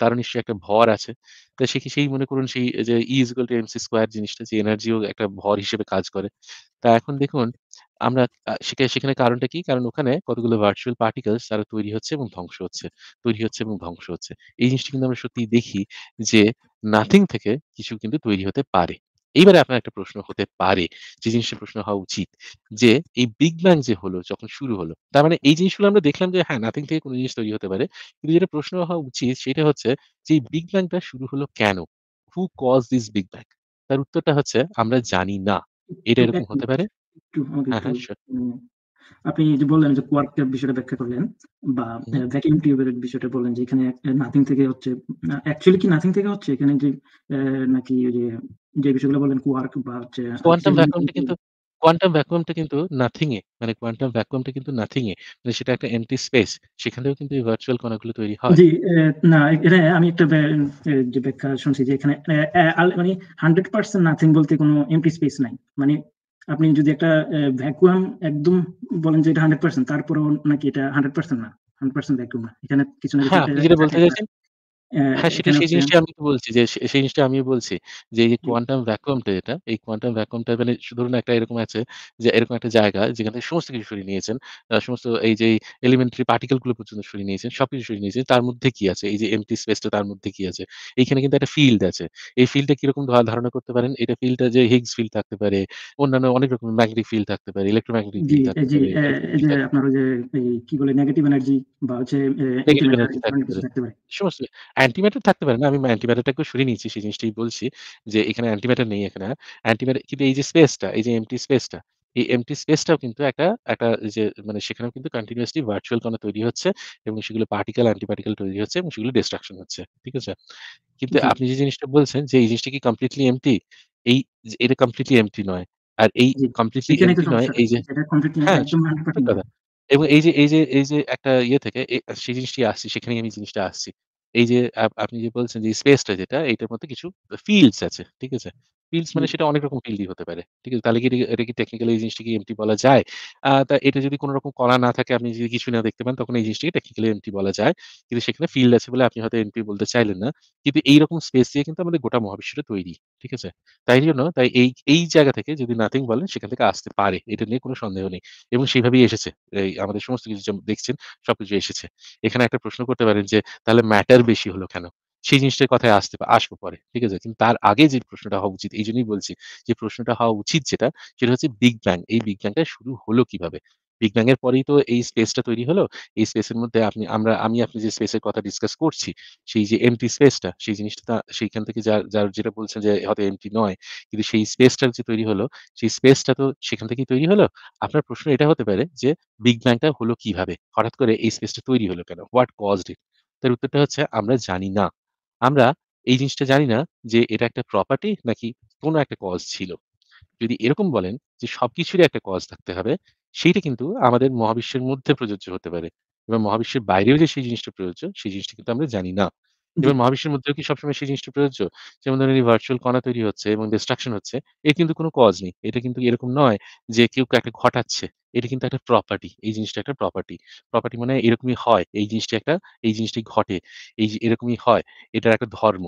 তারও নিশ্চয়ই একটা ভর আছে তো সে কি সেই মনে করুন সেই যে E is equal to MC square জিনিসটা যে এনার্জিও একটা ভর হিসেবে কাজ করে তা এখন দেখুন আমরা সেখানে কারণটা কি কারণ ওখানে কতগুলো ভার্চুয়াল পার্টিকেলস তারা তৈরি হচ্ছে এবং ধ্বংস হচ্ছে তৈরি হচ্ছে এবং ধ্বংস হচ্ছে এই জিনিসটা কিন্তু আমরা সত্যি দেখি যে নাথিং থেকে কিছু কিন্তু তৈরি হতে পারে এইবারে আপনার একটা প্রশ্ন হতে পারে যে জিনিসটা প্রশ্ন হওয়া উচিত যে এই বিগ ব্যাং যে হলো যখন শুরু হলো তার মানে এই জিনিসগুলো আমরা দেখলাম যে হ্যাঁ নাথিং থেকে কোনো জিনিস তৈরি হতে পারে কিন্তু যেটা প্রশ্ন হওয়া উচিত সেটা হচ্ছে যে বিগ ব্যাংটা শুরু হলো কেন who cause this big bang তার উত্তরটা হচ্ছে আমরা জানি না এটা এরকম হতে পারে হ্যাঁ, হ্যাঁ,
আপনি যে বললেন যে কোয়ার্ক বিষয়টা ব্যাখ্যা করলেন বা হুম, ভ্যাকিউম টিউবের বিষয়টা বললেন যে এখানে নাথিং থেকে হচ্ছে অ্যাকচুয়ালি কি নাথিং থেকে হচ্ছে এখানে যে আহ, নাকি যে যে বিষয়গুলো বলেন কোয়ার্ক বা হচ্ছে কোয়ান্টাম আর্টিফিশিয়াল ভ্যাকুয়ামটা কিন্তু
কোয়ান্টাম ভ্যাকুয়ামটা কিন্তু নাথিং এ মানে কোয়ান্টাম ভ্যাকুয়ামটা কিন্তু নাথিং এ মানে সেটা একটা এমটি স্পেস সেখান থেকেও কিন্তু এই ভার্চুয়াল কণাগুলো তৈরি হয় জি
না এটা আমি একটা যে ব্যাখ্যা শুনছি যে এখানে আহ, মানে হান্ড্রেড পার্সেন্ট নাথিং বলতে কোনো এমটি স্পেস নাই মানে আপনি যদি একটা ভ্যাকুয়াম একদম বলেন যে এটা হান্ড্রেড পার্সেন্ট তারপরেও নাকি এটা হান্ড্রেড পার্সেন্ট না হান্ড্রেড পার্সেন্ট ভ্যাকুয়াম না এখানে কিছু না কিছু হ্যাঁ, বলতে চাইছেন হ্যাঁ, হ্যাঁ সেটা সেই জিনিসটা আমি
তো বলছি যে সেই জিনিসটা আমি বলছি যে এই হুম। কোয়ান্টাম ভ্যাকুয়ামটা যেটা এই কোয়ান্টাম ভ্যাকুয়ামটা মানে ধরুন একটা এরকম আছে যে এরকম একটা জায়গা যেখানে সমস্ত কিছু সরিয়ে নিয়েছেন সমস্ত এই যে এলিমেন্টারি পার্টিকেল গুলো পর্যন্ত সরিয়ে নিয়েছেন সব কিছু সরিয়ে নিয়েছেন তার মধ্যে কি আছে এই যে এমটি স্পেসটা তার মধ্যে কি আছে এইখানে কিন্তু একটা ফিল্ড আছে এই ফিল্ডটা কিরকম ধা- ধারণা করতে পারেন এটা ফিল্ডটা যে হিগস ফিল্ড থাকতে পারে অন্যান্য অনেক রকম ম্যাগনেটিক ফিল্ড থাকতে পারে ইলেক্ট্রোম্যাগনেটিক ফিল্ড থাকতে পারে এ, এই যে থাকতে
আপনার যে এই কি বলে নেগেটিভ এনার্জি বা হচ্ছে নেগেটিভ এনার্জি থাকতে পারে
সমস্ত অ্যান্টিম্যাটার থাকতে পারে না। আমি অ্যান্টিম্যাটারটাকেও সরিয়ে নিয়েছি। সেই জিনিসটাই বলছি যে এখানে অ্যান্টিম্যাটার নেই এখানে। অ্যান্টিম্যাটার কিন্তু এই যে স্পেসটা, এই যে এমটি স্পেসটা, এই এমটি স্পেসটাও কিন্তু একটা একটা যে মানে সেখানেও কিন্তু কন্টিনিউয়াসলি ভার্চুয়াল কোনো তৈরি হচ্ছে এবং সেগুলো পার্টিকেল অ্যান্টিপার্টিকেল তৈরি হচ্ছে এবং সেগুলো ডিস্ট্রাকশন হচ্ছে। ঠিক আছে? কিন্তু আপনি যে জিনিসটা বলছেন যে এই জিনিসটা কি কমপ্লিটলি এমটি এই এটা কমপ্লিটলি এমটি নয়। আর এই কমপ্লিটলি এমটি নয় এই যে
এটা কমপ্লিটলি হ্যাঁ, একদম
এবং এই যে এই যে এই যে একটা ইয়ে থেকে সেই জিনিসটি আসছি। সেখানে আমি জিনিসটা আসছি। এই যে আপনি যে বলছেন যে স্পেসটা যেটা, এটার মধ্যে কিছু ফিল্ডস আছে। ঠিক আছে? পিলস মানে সেটা অনেক রকম পিলই হতে পারে। ঠিক আছে? তাহলে কি এটা কি টেকনিক্যালি এই জিনিসটাকে এমটি বলা যায়? তা এটা যদি কোনো রকম করা না থাকে, আপনি যদি কিছু না দেখতে পান, তখন এই জিনিসটাকে টেকনিক্যালি এমটি বলা যায়। কিন্তু সেখানে ফিল্ড আছে বলে আপনি হয়তো এমটি বলতে চাইলেন না। কিন্তু এইরকম স্পেস দিয়ে কিন্তু আমাদের গোটা মহাবিশ্বটা তৈরি। ঠিক আছে? তাই জন্য তাই এই এই জায়গা থেকে যদি নাথিং বলেন, সেখান থেকে আসতে পারে। এটা নিয়ে কোনো সন্দেহ নেই। এবং সেভাবেই এসেছে। এই আমাদের সমস্ত কিছু দেখছেন, সবকিছু এসেছে। এখানে একটা প্রশ্ন করতে পারেন যে, তাহলে ম্যাটার বেশি হলো কেন? সেই জিনিসটার কথায় আসতে আসবো পরে ঠিক আছে কিন্তু তার আগে যে প্রশ্নটা হওয়া উচিত এই জন্যই বলছি যে প্রশ্নটা হওয়া উচিত যেটা সেটা হচ্ছে বিগ ব্যাং এই বিগ ব্যাংটা শুরু হলো কিভাবে বিগ ব্যাং এর পরেই তো এই স্পেসটা তৈরি হলো এই স্পেসের মধ্যে আপনি আমরা আমি আপনি যে স্পেসের কথা ডিসকাস করছি সেই যে এমটি স্পেসটা সেই জিনিসটা সেইখান থেকে যার যার যেটা বলছেন যে হয়তো এমটি নয় কিন্তু সেই স্পেসটা যে তৈরি হলো সেই স্পেসটা তো সেখান থেকেই তৈরি হলো আপনার প্রশ্ন এটা হতে পারে যে বিগ ব্যাংটা হলো কিভাবে হঠাৎ করে এই স্পেসটা তৈরি হলো কেন হোয়াট কজড ইট তার উত্তরটা হচ্ছে আমরা জানি না আমরা এই জিনিসটা জানি না যে এটা একটা প্রপার্টি নাকি কোনো একটা কজ ছিল যদি এরকম বলেন যে সব কিছুরই একটা কজ থাকতে হবে সেইটা কিন্তু আমাদের মহাবিশ্বের মধ্যে প্রযোজ্য হতে পারে এবং মহাবিশ্বের বাইরেও যে সেই জিনিসটা প্রযোজ্য সেই জিনিসটা কিন্তু আমরা জানি না এবার মহাবিশ্বের মধ্যেও কি সবসময় সেই জিনিসটা প্রযোজ্য যেমন ধরেন এই ভার্চুয়াল কণা তৈরি হচ্ছে এবং ডিস্ট্রাকশন হচ্ছে এর কিন্তু কোনো কজ নেই এটা কিন্তু এরকম নয় যে কেউ একটা ঘটাচ্ছে এটা কিন্তু একটা প্রপার্টি এই জিনিসটা একটা প্রপার্টি প্রপার্টি মানে এরকমই হয় এই জিনিসটা একটা এই জিনিসটি ঘটে এই এরকমই হয় এটা একটা ধর্ম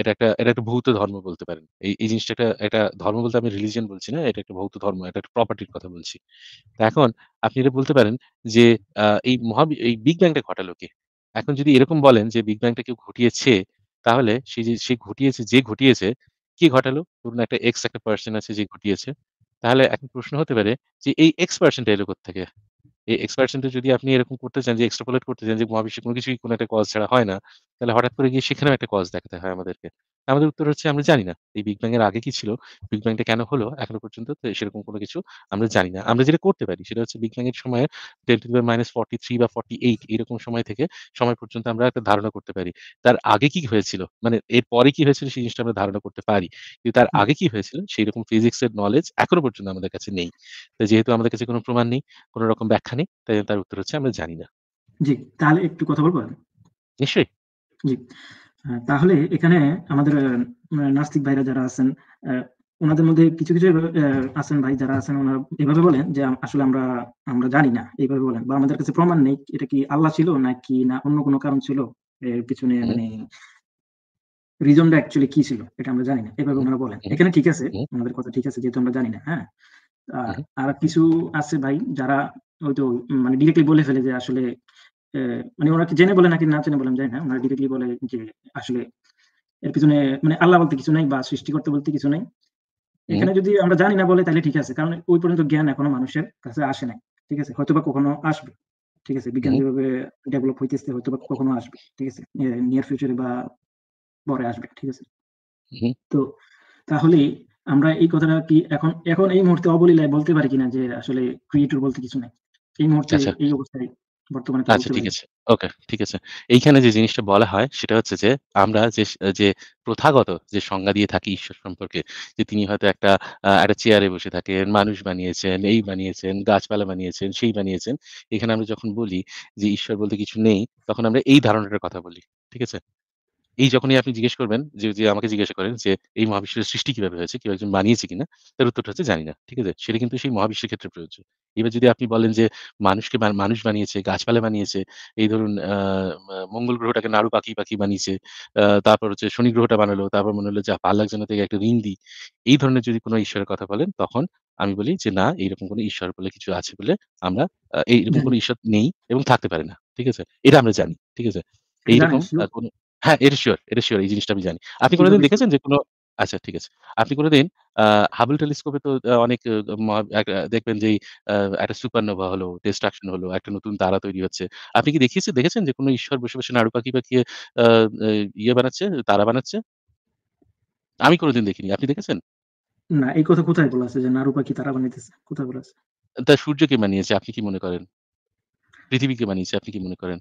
এটা একটা এটা একটা ভৌত ধর্ম বলতে পারেন এই এই জিনিসটা একটা একটা ধর্ম বলতে আমি রিলিজিয়ন বলছি না এটা একটা ভৌত ধর্ম এটা একটা প্রপার্টির কথা বলছি তা এখন আপনি এটা বলতে পারেন যে এই মহা এই বিগ ব্যাংটা ঘটালো কে এখন যদি এরকম বলেন যে বিগ ব্যাংটা কেউ ঘটিয়েছে তাহলে সে যে সে ঘটিয়েছে যে ঘটিয়েছে কি ঘটালো ধরুন একটা এক্স একটা পার্সন আছে যে ঘটিয়েছে তাহলে এখন প্রশ্ন হতে পারে যে এই এক্স পার্সেন্ট এলো থেকে এই এক্স পার্সেন্টে যদি আপনি এরকম করতে চান যে এক্সট্রাপোলেট করতে চান যে মহাবিশ্বে কোনো কিছুই কোনো একটা কজ ছাড়া হয় না তাহলে হঠাৎ করে গিয়ে সেখানেও একটা কজ দেখাতে হয় আমাদেরকে আমাদের উত্তর হচ্ছে আমরা জানি না এই বিগ ব্যাং এর আগে কি ছিল বিগ ব্যাংটা কেন হলো এখনো পর্যন্ত সেরকম কোনো কিছু আমরা জানি না আমরা যেটা করতে পারি সেটা হচ্ছে বিগ ব্যাং এর সময় ten to minus forty three বা ফর্টি এইট এরকম সময় থেকে সময় পর্যন্ত আমরা একটা ধারণা করতে পারি তার আগে কি হয়েছিল মানে এর পরে কি হয়েছিল সেই জিনিসটা আমরা ধারণা করতে পারি কিন্তু তার আগে কি হয়েছিল সেই রকম ফিজিক্স এর নলেজ এখনো পর্যন্ত আমাদের কাছে নেই তাই যেহেতু আমাদের কাছে কোনো প্রমাণ নেই কোন রকম ব্যাখ্যা নেই তাই তার উত্তর হচ্ছে আমরা জানি না জি তাহলে একটু কথা বলবো
নিশ্চয়ই জি তাহলে এখানে আমাদের নাস্তিক ভাইরা যারা আছেন ওনাদের মধ্যে কিছু কিছু আছেন ভাই যারা আছেন ওনারা এভাবে বলেন যে আসলে আমরা আমরা জানি না এইভাবে বলেন বা আমাদের কাছে প্রমাণ নেই এটা কি আল্লাহ ছিল নাকি না অন্য কোনো কারণ ছিল এর পিছনে মানে রিজনটা অ্যাকচুয়ালি কি ছিল এটা আমরা জানি না এভাবে ওনারা বলেন এখানে ঠিক আছে ওনাদের কথা ঠিক আছে যেহেতু আমরা জানি না হ্যাঁ আর কিছু আছে ভাই যারা হয়তো মানে ডিরেক্টলি বলে ফেলে যে আসলে হ্যাঁ, মানে ওরা জেনে বলে নাকি না জেনে বলেন জানি না ওনারা ডিরেক্টলি বলে যে আসলে এর পিছনে মানে আল্লাহ বলতে কিছু নাই বা সৃষ্টি করতে বলতে কিছু নাই এখানে যদি আমরা জানি না বলে তাহলে ঠিক আছে কারণ ওই পর্যন্ত জ্ঞান এখনো মানুষের কাছে আসে নাই ঠিক আছে হয়তোবা কখনো আসবে ঠিক আছে বিজ্ঞান যেভাবে ডেভেলপ হইতেছে হয়তো বা কখনো আসবে ঠিক আছে নিয়ার ফিউচারে বা পরে আসবে ঠিক আছে তো তাহলে আমরা এই কথাটা কি এখন এখন এই মুহূর্তে অবলীলায় বলতে পারি কিনা যে আসলে ক্রিয়েটর বলতে কিছু নাই এই মুহূর্তে আচ্ছা। এই অবস্থায় বর্তমানে আচ্ছা ঠিক আছে।
ওকে, ঠিক আছে। এইখানে যে জিনিসটা বলা হয় সেটা হচ্ছে যে আমরা যে যে প্রথাগত যে সংজ্ঞা দিয়ে থাকি ঈশ্বর সম্পর্কে যে তিনি হয়তো একটা আ একটা চেয়ারে বসে থাকেন, মানুষ বানিয়েছেন, এই বানিয়েছেন, গাছপালা বানিয়েছেন, সেই বানিয়েছেন। এখানে আমরা যখন বলি যে ঈশ্বর বলতে কিছু নেই, তখন আমরা এই ধারণাটার কথা বলি। ঠিক আছে? এই যখনই আপনি জিজ্ঞেস করবেন যে যে আমাকে জিজ্ঞাসা করেন যে এই মহাবিশ্বের সৃষ্টি কিভাবে হয়েছে কেউ একজন বানিয়েছে কিনা তার উত্তরটা হচ্ছে জানি না ঠিক আছে সেটা কিন্তু সেই মহাবিশ্বের ক্ষেত্রে প্রযোজ্য এবার যদি আপনি বলেন যে মানুষকে মানুষ বানিয়েছে গাছপালা বানিয়েছে এই ধরুন মঙ্গল গ্রহটাকে নাড়ু পাখি পাখি বানিয়েছে তারপর হচ্ছে শনি গ্রহটা বানালো তারপর মনে হলো যে পাল্লাক লাগছে থেকে একটা ঋণ দিই এই ধরনের যদি কোনো ঈশ্বরের কথা বলেন তখন আমি বলি যে না এইরকম কোনো ঈশ্বর বলে কিছু আছে বলে আমরা এইরকম কোনো ঈশ্বর নেই এবং থাকতে পারে না ঠিক আছে এটা আমরা জানি ঠিক আছে এইরকম কোনো হ্যাঁ এটা শিওর এটা শিওর এই জিনিসটা আমি জানি আপনি কোনোদিন দেখেছেন যে কোনো আচ্ছা ঠিক আছে আপনি কোনোদিন আহ, হাবল টেলিস্কোপে তো অনেক দেখবেন যে আহ, একটা সুপারনোভা হলো ডিস্ট্রাকশন হলো একটা নতুন তারা তৈরি হচ্ছে আপনি কি দেখিয়েছে দেখেছেন যে কোনো ঈশ্বর বসে বসে নাড়ু পাখি পাকিয়ে আহ, ইয়ে বানাচ্ছে তারা বানাচ্ছে আমি কোনোদিন দেখিনি আপনি দেখেছেন
না, এই কথা কোথায় বলা আছে যে নাড়ু পাখি তারা বানাইতেছে? কোথায় বলা আছে?
তা সূর্যকে বানিয়েছে আপনি কি মনে করেন পৃথিবীকে বানিয়েছে আপনি কি মনে করেন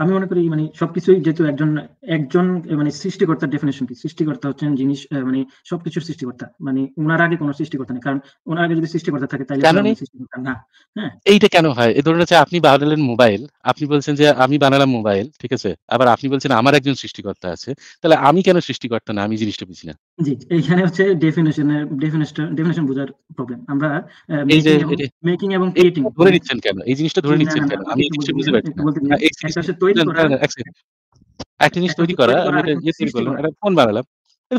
আমি মনে করি মানে সবকিছুই যেহেতু একজন একজন মানে সৃষ্টিকর্তার ডেফিনেশন কি সৃষ্টিকর্তা হচ্ছেন জিনিস মানে সবকিছুর সৃষ্টিকর্তা মানে ওনার আগে কোনো সৃষ্টিকর্তা নেই কারণ ওনার আগে যদি সৃষ্টিকর্তা থাকে তাহলে না
হ্যাঁ এইটা কেন হয় এ ধরনের আপনি বানালেন মোবাইল আপনি বলছেন যে আমি বানালাম মোবাইল ঠিক আছে আবার আপনি বলছেন আমার একজন সৃষ্টিকর্তা আছে তাহলে আমি কেন সৃষ্টিকর্তা না আমি জিনিসটা বুঝি না
জি এইখানে হচ্ছে ডেফিনেশনের ডেফিনেশন ডেফিনেশন বোঝার প্রবলেম আমরা মেকিং এবং ক্রিয়েটিং ধরে নিচ্ছেন কেন এই জিনিসটা ধরে নিচ্ছেন কেন আমি
তৈরি করা ইয়ে ফোন বানালাম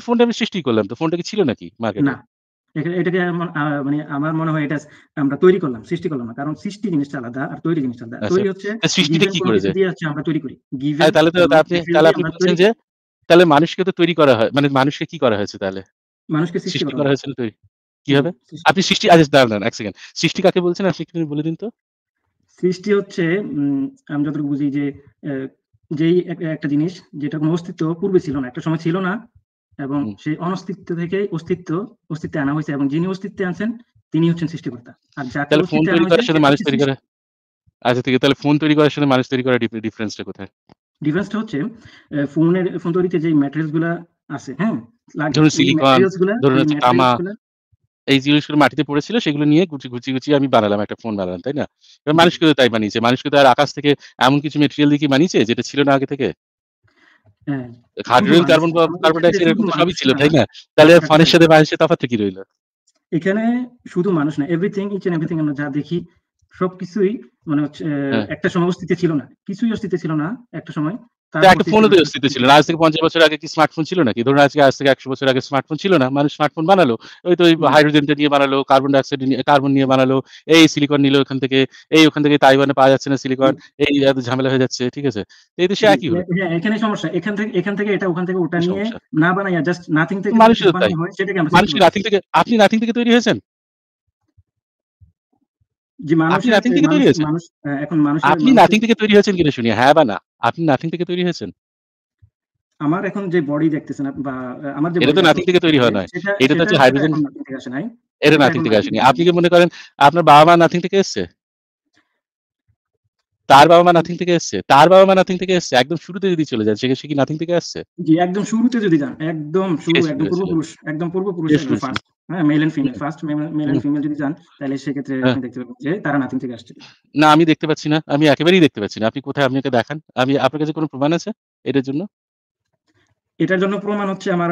ফোনটা আমি সৃষ্টি করলাম তো ফোনটা কি ছিল নাকি না
এটাকে মানে আমার মনে হয় এটা আমরা তৈরি করলাম সৃষ্টি করলাম না কারণ সৃষ্টি জিনিসটা আলাদা আর তৈরি জিনিসটা আলাদা আচ্ছা, তৈরি হচ্ছে কি করে যায় আমরা তৈরি করি
গিভেন তাহলে তো আপনি তাহলে আপনি বলছেন যে তাহলে মানুষকে তো তৈরি করা হয় মানে মানুষকে কি করা হয়েছে তাহলে
মানুষকে সৃষ্টি করা
হয়েছিল তৈরি কি হবে আপনি সৃষ্টি আজ আচ্ছা, দাঁড়ান এক সেকেন্ড সৃষ্টি কাকে বলছেন আপনি একটু বলে দিন তো সৃষ্টি হচ্ছে আমি যতটুকু বুঝি যে যেই একটা
জিনিস যেটা কোনো অস্তিত্ব পূর্বে ছিল না একটা সময় ছিল না এবং সেই অনস্তিত্ব থেকে অস্তিত্ব অস্তিত্বে আনা হয়েছে এবং যিনি অস্তিত্বে আনছেন তিনি হচ্ছেন সৃষ্টিকর্তা আর যাকে ফোন আচ্ছা, তৈরি করার সাথে মানুষ তৈরি করে
আচ্ছা ঠিক তাহলে ফোন তৈরি করার সাথে মানুষ তৈরি করার ডিফারেন্সটা কোথায়
ডিফারেন্সটা হচ্ছে ফোনের ফোন তৈরিতে যে ম্যাটেরিয়ালস গুলা আছে হ্যাঁ ধরুন সিলিকন ধরুন তামা
এই জিনিসগুলো মাটিতে পড়েছিল সেগুলো নিয়ে গুচি গুচি গুচি আমি বানালাম একটা ফোন বানালাম তাই না এবার মানুষকে তো তাই বানিয়েছে মানুষকে তো আর আকাশ থেকে এমন কিছু মেটেরিয়াল দিয়ে কি বানিয়েছে যেটা ছিল না আগে থেকে হাইড্রোজেন কার্বন কার্বন ডাইঅক্সাইড এরকম সবই ছিল তাই না তাহলে ফোনের হ্যাঁ, সাথে মানুষের হ্যাঁ। তফাৎটা কি রইল
এখানে শুধু মানুষ না এভরিথিং ইচ এন্ড এভরিথিং আমরা যা দেখি সবকিছুই মানে হচ্ছে হ্যাঁ। একটা সময় অস্তিত্বে ছিল না কিছুই অস্তিত্বে ছিল না একটা সময় একটা ফোনও তো
অস্তিত্ব ছিল না আজ থেকে পঞ্চাশ বছর আগে কি স্মার্টফোন ছিল নাকি ধরুন আজকে আজ থেকে একশো বছর আগে স্মার্টফোন ছিল না মানুষ স্মার্টফোন বানালো ওই তো হাইড্রোজেনটা নিয়ে বানালো কার্বন ডাইঅক্সাইড নিয়ে কার্বন নিয়ে বানালো এই সিলিকন ওখান থেকে এই ওখান থেকে তাইওয়ানে পাওয়া যাচ্ছে না সিলিকন এই এত ঝামেলা হয়ে যাচ্ছে ঠিক আছে এই তো সে একই হলো হ্যাঁ, এখানে
সমস্যা এখান থেকে এখান থেকে এটা ওখান থেকে ওটা নিয়ে না বানাইয়া জাস্ট নাথিং থেকে মানুষের তাই মানুষের
নাথিং থেকে আপনি নাথিং থেকে তৈরি হয়েছেন জি মানুষ নাথিং থেকে তৈরি হয়েছেন
হ্যাঁ, এখন মানুষ আপনি নাথিং
থেকে তৈরি হয়েছেন কিনা শুনি হ্যাঁ বা না আপনি নাথিং থেকে তৈরি হয়েছেন
আমার এখন যে বডি দেখতেছেন বা আমার যে এটা তো নাথিং থেকে তৈরি হয় না এটা তো হচ্ছে হাইড্রোজেন এটা নাথিং থেকে আসেনি আপনি
কি মনে করেন আপনার বাবা মা নাথিং থেকে এসেছে তার বাবা মা নাথিং থেকে এসছে তার বাবা মা নাথিং থেকে এসছে একদম শুরুতে যদি চলে যায় সে কি নাথিং থেকে আসছে
জি একদম শুরুতে যদি যান একদম শুরু একদম পূর্বপুরুষ একদম পূর্বপুরুষ ফার্স্ট হ্যাঁ male and female first male and female যদি যান তাহলে হ্যাঁ। আপনি দেখতে পাবেন যে তারা নাথিং থেকে আসছে
না আমি দেখতে পাচ্ছি না আমি একেবারেই দেখতে পাচ্ছি না আপনি কোথায় আপনি দেখান আমি আপনার কাছে কোনো প্রমাণ আছে এটার জন্য এটার জন্য প্রমাণ হচ্ছে আমার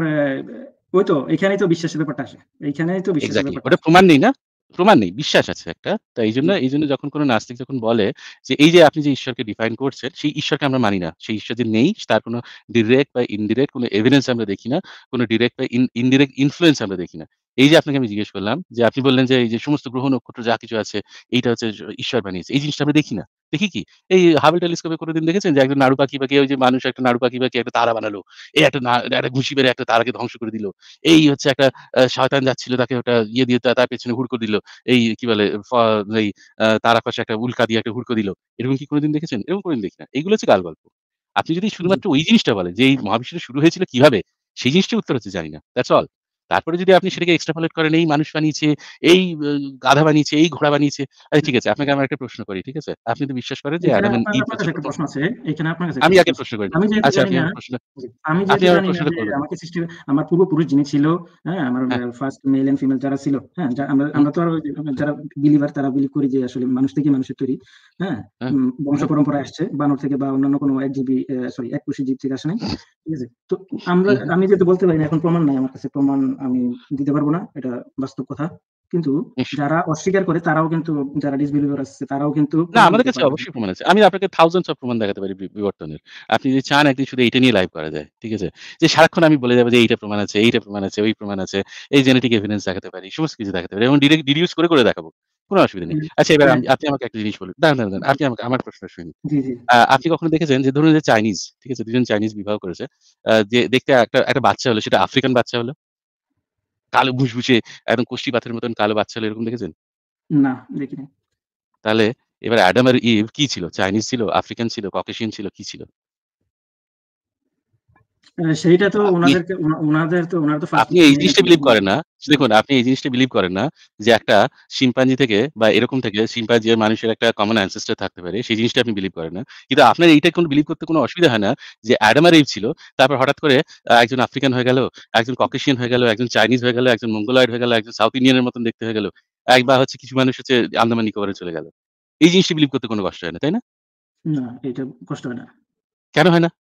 ওই তো এখানেই তো বিশ্বাসের ব্যাপারটা আসে এখানেই তো বিশ্বাসের ব্যাপারটা প্রমাণ নেই না প্রমাণ নেই বিশ্বাস আছে একটা তাই এই জন্য এই জন্য যখন কোনো নাস্তিক যখন বলে যে এই যে আপনি যে ঈশ্বরকে ডিফাইন করছেন সেই ঈশ্বরকে আমরা মানি না সেই ঈশ্বর যে নেই তার কোনো ডিরেক্ট বা ইনডিরেক্ট কোনো এভিডেন্স আমরা দেখি না কোনো ডিরেক্ট বা ইনডিরেক্ট ইনফ্লুয়েন্স আমরা দেখি না এই যে আপনাকে আমি জিজ্ঞেস করলাম যে আপনি বললেন যে এই যে সমস্ত গ্রহ নক্ষত্র যা কিছু আছে এইটা হচ্ছে ঈশ্বর বানিয়েছে এই জিনিসটা আমরা দেখি না দেখি কি এই হাবেল টেলিস্কোপে করে দিন দেখেছেন যে একজন নাড়ু পাখি পাখি ওই যে মানুষ একটা নাড়ু পাখি পাখি একটা তারা বানালো এই একটা একটা ঘুষি বেড়ে একটা তারাকে ধ্বংস করে দিল এই হচ্ছে একটা শয়তান যাচ্ছিল তাকে ওটা ইয়ে দিয়ে তার পেছনে হুড়কো দিল এই কি বলে এই তারা পাশে একটা উল্কা দিয়ে একটা হুড়কো দিল এরকম কি কোনোদিন দেখেছেন এরকম কোনোদিন দেখি না এইগুলো হচ্ছে কাল গল্প আপনি যদি শুধুমাত্র ওই জিনিসটা বলে যে এই মহাবিশ্বটা শুরু হয়েছিল কিভাবে সেই জিনিসটা উত্তর হচ্ছে জানি না দ্যাটস অল তারপরে যদি আপনি সেটাকে এক্সট্রাপোলেট করেন এই মানুষ বানিয়েছে এই গাধা বানিয়েছে এই ঘোড়া বানিয়েছে আরে ঠিক আছে আপনাকে আমার একটা প্রশ্ন করি ঠিক আছে আপনি তো বিশ্বাস করেন যে অ্যাডাম একটা প্রশ্ন আছে এখানে আপনার কাছে আমি আগে প্রশ্ন করি আচ্ছা আপনি প্রশ্ন আমি যে জানি
আমাকে সৃষ্টি আমার পূর্বপুরুষ যিনি ছিল হ্যাঁ আমার ফার্স্ট মেল এন্ড ফিমেল যারা ছিল হ্যাঁ আমরা আমরা তো আর যারা বিলিভার তারা বিলিভ করি যে আসলে মানুষ থেকে মানুষের তৈরি হ্যাঁ, হ্যাঁ। বংশ পরম্পরা আসছে বানর থেকে বা অন্যান্য কোনো এক জিবি সরি এক কোষী জীব থেকে আসে নাই ঠিক আছে তো আমরা আমি যেহেতু বলতে পারি না এখন প্রমাণ নাই আমার কাছে প্রমাণ আমি দিতে পারবো না এটা বাস্তব কথা কিন্তু যারা অস্বীকার করে তারাও কিন্তু যারা ডিসবিলিভার আছে তারাও কিন্তু না আমাদের কাছে অবশ্যই
প্রমাণ আছে আমি আপনাকে থাউজেন্ডস অফ প্রমাণ দেখাতে পারি বিবর্তনের আপনি যদি চান একদিন শুধু এটা নিয়ে লাইভ করা যায় ঠিক আছে যে সারাক্ষণ আমি বলে যাবো যে এইটা প্রমাণ আছে এইটা প্রমাণ আছে ওই প্রমাণ আছে এই জেনেটিক এভিডেন্স দেখাতে পারি সমস্ত কিছু দেখাতে পারি এবং ডিরেক্ট ডিডিউস করে করে দেখাবো কোনো অসুবিধা নেই আচ্ছা এবার হ্যাঁ। আপনি আমাকে একটা জিনিস বলুন দাঁড়ান দাঁড়ান আপনি আমাকে আমার প্রশ্ন শুনি আপনি কখনো দেখেছেন যে ধরুন যে চাইনিজ ঠিক আছে দুজন চাইনিজ বিবাহ করেছে যে দেখতে একটা একটা বাচ্চা হলো সেটা আফ্রিকান বাচ্চা হলো কালো ভুসভুসে একদম কষ্টি পাথরের মতন কালো বাচ্চা এরকম দেখেছেন
না দেখিনি
তাহলে এবার অ্যাডাম আর ইভ কি ছিল চাইনিজ ছিল আফ্রিকান ছিল ককেশিয়ান ছিল কি ছিল
সেইটা তো ওনাদেরকে ওনাদের তো ওনারা তো আপনি এই জিনিসটা বিলিভ করেন
না দেখুন আপনি এই জিনিসটা বিলিভ করেন না যে একটা শিম্পাঞ্জি থেকে বা এরকম থেকে শিম্পাঞ্জি মানুষের একটা কমন অ্যানসেস্টার থাকতে পারে সেই জিনিসটা আপনি বিলিভ করেন না কিন্তু আপনার এইটা কোনো বিলিভ করতে কোনো অসুবিধা হয় না যে অ্যাডাম আর ছিল তারপর হঠাৎ করে একজন আফ্রিকান হয়ে গেল একজন ককেশিয়ান হয়ে গেল একজন চাইনিজ হয়ে গেল একজন মঙ্গোলয়েড হয়ে গেল একজন সাউথ ইন্ডিয়ানের মতন দেখতে হয়ে গেল একবার হচ্ছে কিছু মানুষ হচ্ছে আন্দামান নিকোবরে চলে গেল এই জিনিসটা বিলিভ করতে কোনো কষ্ট হয় না তাই না
না এটা কষ্ট হয় না
কেন হয় না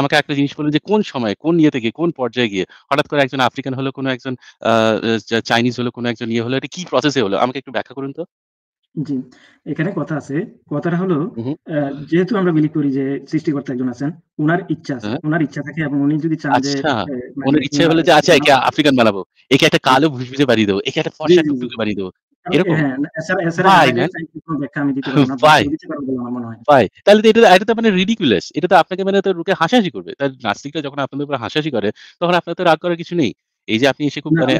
আমাকে একটা জিনিস বলুন যে কোন সময় কোন ইয়ে থেকে কোন পর্যায়ে গিয়ে হঠাৎ করে একজন আফ্রিকান হলো কোনো একজন চাইনিজ হলো কোনো একজন ইয়ে হলো এটা কি প্রসেসে হলো আমাকে একটু ব্যাখ্যা করুন তো
জি এখানে কথা আছে কথাটা হলো যেহেতু আমরা বিলিভ করি যে সৃষ্টিকর্তা একজন আছেন ওনার ইচ্ছা আছে ওনার হ্যাঁ। ইচ্ছা থাকে এবং উনি যদি চান যে ওনার আচ্ছা। মানে ইচ্ছা হলো যে আচ্ছা একে
আফ্রিকান বানাবো একে একটা কালো ভুসভুসে বাড়িয়ে দেবো একে একটা ফর্সা টুকটুকে বাড়িয়ে দেবো হ্যাঁ, এটা তো মানে এটা তো আপনাকে মানে হাসাহাসি করবে যখন আপনাদের হাসাহাসি করে তখন আপনার তো রাগ করার কিছু নেই এই যে আপনি মানে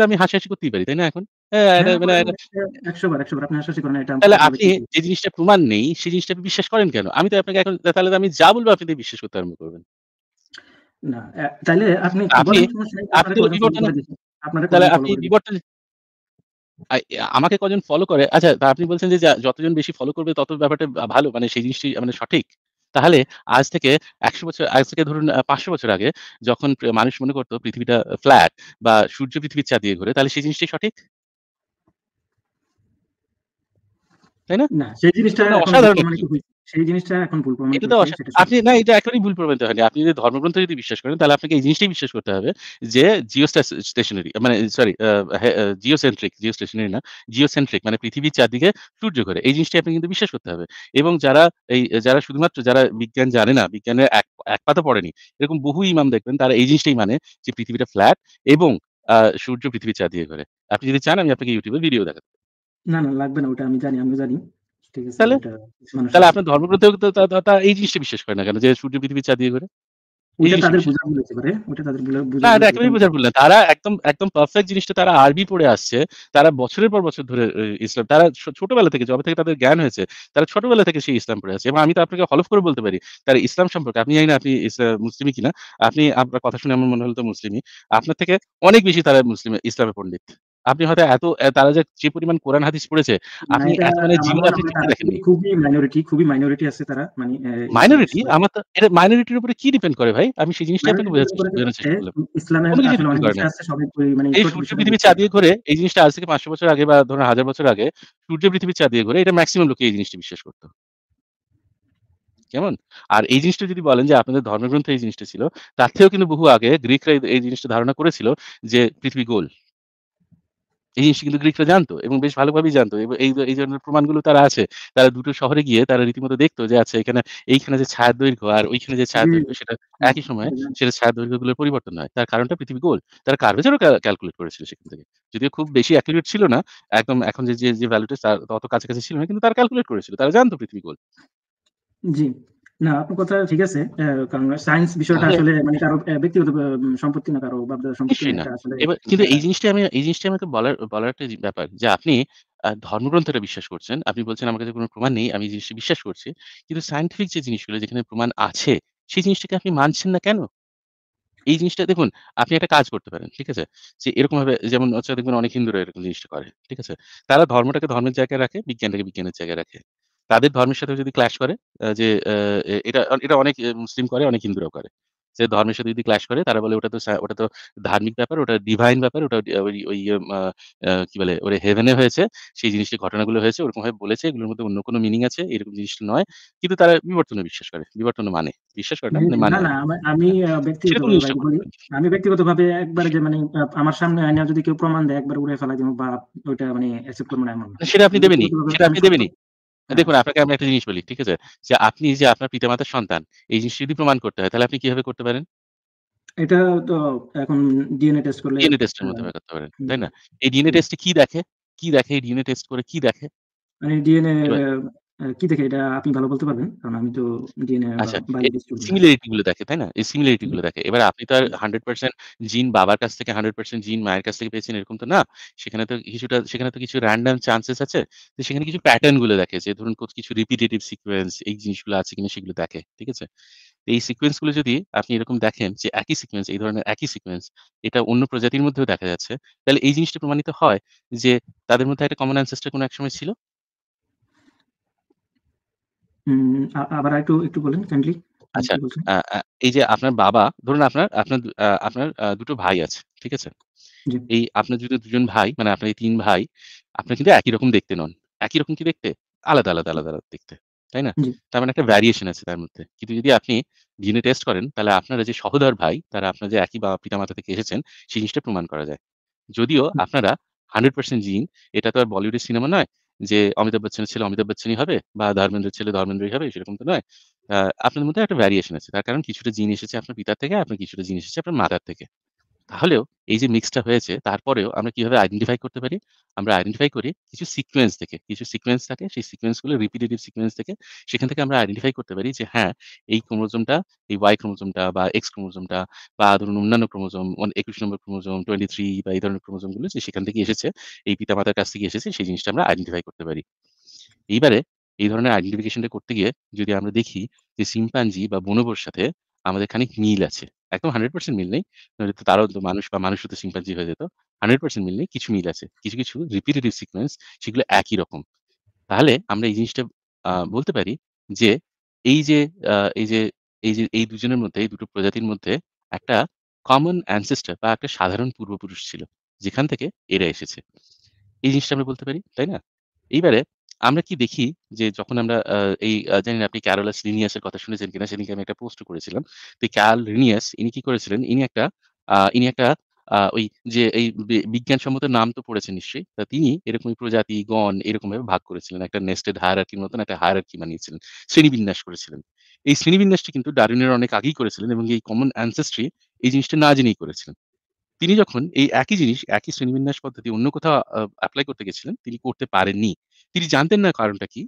তো আমি হাসাহাসি করতেই পারি তাই না এখন আপনি যে জিনিসটা প্রমাণ নেই সেই জিনিসটা বিশ্বাস করেন কেন আমি তো আপনাকে এখন তাহলে আমি যা বলবো আপনি বিশ্বাস করতে আরম্ভ করবেন না
তাহলে আপনি
আমাকে কজন ফলো করে আচ্ছা আপনি বলছেন যে যতজন বেশি ফলো করবে তত ব্যাপারটা ভালো মানে সেই জিনিসটি মানে সঠিক তাহলে আজ থেকে একশো বছর আজ থেকে ধরুন পাঁচশো বছর আগে যখন মানুষ মনে করতো পৃথিবীটা ফ্ল্যাট বা সূর্য পৃথিবীর চা দিয়ে ঘুরে তাহলে সেই জিনিসটি সঠিক
তাই না সেই জিনিসটা অসাধারণ সেই জিনিসটা
এখন ভুল প্রমাণিত আপনি না এটা একেবারেই ভুল প্রমাণিত হয়নি আপনি যদি ধর্মগ্রন্থ যদি বিশ্বাস করেন তাহলে আপনাকে এই জিনিসটাই বিশ্বাস করতে হবে যে জিও স্টেশনারি মানে সরি জিওসেন্ট্রিক জিও স্টেশনারি না জিওসেন্ট্রিক মানে পৃথিবীর চারদিকে সূর্য ঘোরে এই জিনিসটি আপনি কিন্তু বিশ্বাস করতে হবে এবং যারা এই যারা শুধুমাত্র যারা বিজ্ঞান জানে না বিজ্ঞানের এক এক পাতা পড়েনি এরকম বহু ইমাম দেখবেন তারা এই জিনিসটাই মানে যে পৃথিবীটা ফ্ল্যাট এবং সূর্য পৃথিবীর চারদিকে ঘোরে আপনি যদি চান আমি আপনাকে ইউটিউবে ভিডিও দেখাতে
না না লাগবে না ওটা আমি জানি আমি জানি তাহলে
তাহলে আপনার ধর্মগ্রন্থে এই জিনিসটা বিশ্বাস করে না কেন যে সূর্য পৃথিবী চাঁদ ঘুরে তারা একদম একদম পারফেক্ট জিনিসটা তারা আরবি পড়ে আসছে তারা বছরের পর বছর ধরে ইসলাম তারা ছোটবেলা থেকে যবে থেকে তাদের জ্ঞান হয়েছে তারা ছোটবেলা থেকে সেই ইসলাম পড়ে আছে এবং আমি তো আপনাকে হলফ করে বলতে পারি তার ইসলাম সম্পর্কে আপনি জানি না আপনি মুসলিমই কিনা আপনি আপনার কথা শুনে আমার মনে হলো তো মুসলিমই আপনার থেকে অনেক বেশি তারা মুসলিম ইসলামের পণ্ডিত আপনি হয়তো এত তারা যে পরিমাণ কোরআন হাদিস পড়েছে আপনি এত মানে জীবন আপনি
খুবই মাইনরিটি খুবই মাইনরিটি আছে তারা মানে মাইনরিটি
আমার তো এটা মাইনরিটির উপরে কি ডিপেন্ড করে ভাই আমি সেই জিনিসটা আপনাকে বোঝাতে চেষ্টা করলাম ইসলামে সূর্য পৃথিবী চাঁদিয়ে ঘুরে এই জিনিসটা আজ থেকে পাঁচশো বছর আগে বা ধরুন হাজার বছর আগে সূর্য পৃথিবী দিয়ে ঘুরে এটা ম্যাক্সিমাম লোকে এই জিনিসটা বিশ্বাস করতো কেমন আর এই জিনিসটা যদি বলেন যে আপনাদের ধর্মগ্রন্থে এই জিনিসটা ছিল তার থেকেও কিন্তু বহু আগে গ্রিকরা এই জিনিসটা ধারণা করেছিল যে পৃথিবী গোল এই জিনিসটা কিন্তু গ্রিকরা জানতো এবং বেশ ভালোভাবেই জানতো এবং এই এই ধরনের প্রমাণগুলো তারা আছে তারা দুটো শহরে গিয়ে তারা রীতিমতো দেখতো যে আচ্ছা এখানে এইখানে যে ছায়া দৈর্ঘ্য আর ওইখানে যে ছায়া দৈর্ঘ্য সেটা একই সময় সেটা ছায়া দৈর্ঘ্যগুলোর পরিবর্তন হয় তার কারণটা পৃথিবী গোল তারা কার্ভেচারও ক্যালকুলেট করেছিল সেখান থেকে যদিও খুব বেশি অ্যাকুরেট ছিল না একদম এখন যে যে ভ্যালুটা তার অত কাছাকাছি ছিল না কিন্তু তারা ক্যালকুলেট করেছিল তারা জানতো পৃথিবী গোল
জি না আপনার কথা ঠিক আছে কারণ সায়েন্স বিষয়টা হ্যাঁ। আসলে মানে কারো ব্যক্তিগত সম্পত্তি না কারো বাপদাদার সম্পত্তি না এবার কিন্তু
এই জিনিসটা আমি এই জিনিসটা আমাকে বলার বলার একটা ব্যাপার যে আপনি ধর্মগ্রন্থটা বিশ্বাস করছেন আপনি বলছেন আমার কাছে কোনো প্রমাণ নেই আমি জিনিসটা বিশ্বাস করছি কিন্তু সায়েন্টিফিক যে জিনিসগুলো যেখানে প্রমাণ আছে সেই জিনিসটাকে আপনি মানছেন না কেন এই জিনিসটা দেখুন আপনি একটা কাজ করতে পারেন ঠিক আছে যে এরকম ভাবে যেমন হচ্ছে দেখবেন অনেক হিন্দুরা এরকম জিনিসটা করে ঠিক আছে তারা ধর্মটাকে ধর্মের জায়গায় রাখে বিজ্ঞানটাকে বিজ্ঞানের জায়গায় রাখে তাদের ধর্মের সাথে যদি ক্ল্যাশ করে যে এটা এটা অনেক মুসলিম করে অনেক হিন্দুরাও করে যে ধর্মের সাথে যদি ক্ল্যাশ করে তারা বলে ওটা তো ওটা তো ধার্মিক ব্যাপার ওটা ডিভাইন ব্যাপার ওটা ওই ওই ইয়ে, কি বলে ওরে হেভেনে হয়েছে সেই জিনিসটি ঘটনাগুলো হয়েছে ওরকম ভাবে বলেছে এগুলোর মধ্যে অন্য কোনো মিনিং আছে এরকম জিনিস নয় কিন্তু তারা বিবর্তনে বিশ্বাস করে বিবর্তনে মানে বিশ্বাস করে না মানে, মানে না
আমি ব্যক্তিগত আমি ব্যক্তিগতভাবে একবার যে মানে আমার সামনে আয়না যদি কেউ প্রমাণ দেয় একবার উড়ে ফেলা দিব বা ওটা মানে অ্যাকসেপ্ট
করব না এমন সেটা আপনি দেবেনই সেটা আপনি দেবেনি হ্যাঁ। দেখুন আপনাকে আমি একটা জিনিস বলি ঠিক আছে যে আপনি যে আপনার পিতামাতার সন্তান এই জিনিস যদি প্রমাণ করতে হয় তাহলে আপনি কিভাবে করতে পারেন এটা তো এখন ডিএনএ টেস্ট
করলে ডিএনএ টেস্টের মাধ্যমে করতে পারেন তাই না
এই ডিএনএ টেস্টে কি দেখে কি দেখে ডিএনএ টেস্ট করে কি দেখে
মানে ডিএনএ কি দেখে এটা আপনি ভালো বলতে পারবেন কারণ আমি তো ডিএনএ আচ্ছা,
সিমিলারিটি গুলো দেখে তাই না এই সিমিলারিটি গুলো দেখে এবার আপনি তো আর হান্ড্রেড পার্সেন্ট জিন বাবার কাছ থেকে হান্ড্রেড পার্সেন্ট জিন মায়ের কাছ থেকে পেয়েছেন এরকম তো না সেখানে তো কিছুটা সেখানে তো কিছু র্যান্ডাম চান্সেস আছে তো সেখানে কিছু প্যাটার্ন গুলো দেখে যে ধরুন কিছু রিপিটেটিভ সিকুয়েন্স এই জিনিসগুলো আছে কিনা সেগুলো দেখে ঠিক আছে এই সিকুয়েন্স গুলো যদি আপনি এরকম দেখেন যে একই সিকুয়েন্স এই ধরনের একই সিকুয়েন্স এটা অন্য প্রজাতির মধ্যেও দেখা যাচ্ছে তাহলে এই জিনিসটা প্রমাণিত হয় যে তাদের মধ্যে একটা কমন অ্যানসেস্টার কোনো একসময় ছিল
হুম, আ আবার আরেকটু একটু বলেন কাইন্ডলি,
আচ্ছা, এই যে আপনার বাবা ধরুন আপনার আপনার আ আপনার আ ২ ভাই আছে। ঠিক আছে? এই আপনার যদি দুজন ভাই মানে আপনার এই ৩ ভাই, আপনারা কিন্তু একই রকম দেখতে নন। একই রকম কি দেখতে? আলাদা, আলাদা, আলাদা, আলাদা দেখতে। তাই না? তার মানে একটা ভ্যারিয়েশন আছে তার মধ্যে। কিন্তু যদি আপনি ডিএনএ টেস্ট করেন তাহলে আপনারা যে সহোদর ভাই তারা আপনার যে একই বা পিতামাতা থেকে এসেছেন সেই জিনিসটা প্রমাণ করা যায়। যদিও আপনারা হান্ড্রেড পার্সেন্ট জিন এটা তো আর বলিউডের সিনেমা নয়। যে অমিতাভ বচ্চনের ছেলে অমিতাভ বচ্চনই হবে বা ধর্মেন্দ্রের ছেলে ধর্মেন্দ্রই হবে সেরকম তো নয় আপনার মধ্যে একটা ভ্যারিয়েশন আছে তার কারণ কিছুটা জিন এসেছে আপনার পিতার থেকে আপনার কিছুটা জিন এসেছে আপনার মাতার থেকে তাহলেও এই যে মিক্সটা হয়েছে তারপরেও আমরা কিভাবে আইডেন্টিফাই করতে পারি আমরা আইডেন্টিফাই করি কিছু সিকোয়েন্স থেকে কিছু সিকোয়েন্স থাকে সেই সিকোয়েন্সগুলো রিপিটেটিভ সিকোয়েন্স থেকে সেখান থেকে আমরা আইডেন্টিফাই করতে পারি যে হ্যাঁ এই ক্রোমোজোমটা এই ওয়াই ক্রোমোজোমটা বা এক্স ক্রোমোজমটা বা ধরুন অন্যান্য ক্রোমোজোম মানে একুশ নম্বর ক্রোমোজোম টোয়েন্টি থ্রি বা এই ধরনের ক্রোমোজোমগুলো যে সেখান থেকে এসেছে এই পিতামাতার কাছ থেকে এসেছে সেই জিনিসটা আমরা আইডেন্টিফাই করতে পারি এইবারে এই ধরনের আইডেন্টিফিকেশনটা করতে গিয়ে যদি আমরা দেখি যে সিম্পাঞ্জি বা বনবর সাথে আমাদের খানিক মিল আছে একদম হান্ড্রেড পার্সেন্ট মিল নেই তো তারও তো মানুষ বা মানুষ হতে শিম্পাঞ্জি হয়ে যেত হান্ড্রেড পার্সেন্ট মিল নেই কিছু মিল আছে কিছু কিছু রিপিটেটিভ সিকোয়েন্স সেগুলো একই রকম তাহলে আমরা এই জিনিসটা বলতে পারি যে এই যে এই যে এই যে এই দুজনের মধ্যে এই দুটো প্রজাতির মধ্যে একটা কমন অ্যানসেস্টার বা একটা সাধারণ পূর্বপুরুষ ছিল যেখান থেকে এরা এসেছে এই জিনিসটা আমরা বলতে পারি তাই না এইবারে আমরা কি দেখি যে যখন আমরা এই জানেন আপনি ক্যারোলাস রিনিয়াসের কথা শুনেছেন কিনা সেদিনকে আমি একটা পোস্ট করেছিলাম তো ক্যাল রিনিয়াস ইনি কি করেছিলেন ইনি একটা ইনি একটা ওই যে এই বিজ্ঞানসম্মত নাম তো পড়েছেন নিশ্চয়ই তা তিনি এরকম প্রজাতি গণ এরকম ভাবে ভাগ করেছিলেন একটা নেস্টেড হায়ারার্কির মতন একটা হায়ারার্কি বানিয়েছিলেন শ্রেণীবিন্যাস করেছিলেন এই শ্রেণীবিন্যাসটি কিন্তু ডারুনের অনেক আগেই করেছিলেন এবং এই কমন অ্যানসেস্ট্রি এই জিনিসটা না জেনেই করেছিলেন তিনি যখন এই একই জিনিস একই শ্রেণীবিন্যাস পদ্ধতি অন্য কোথাও অ্যাপ্লাই করতে গেছিলেন তিনি করতে পারেননি তিনি জানতেন না কারণটা কি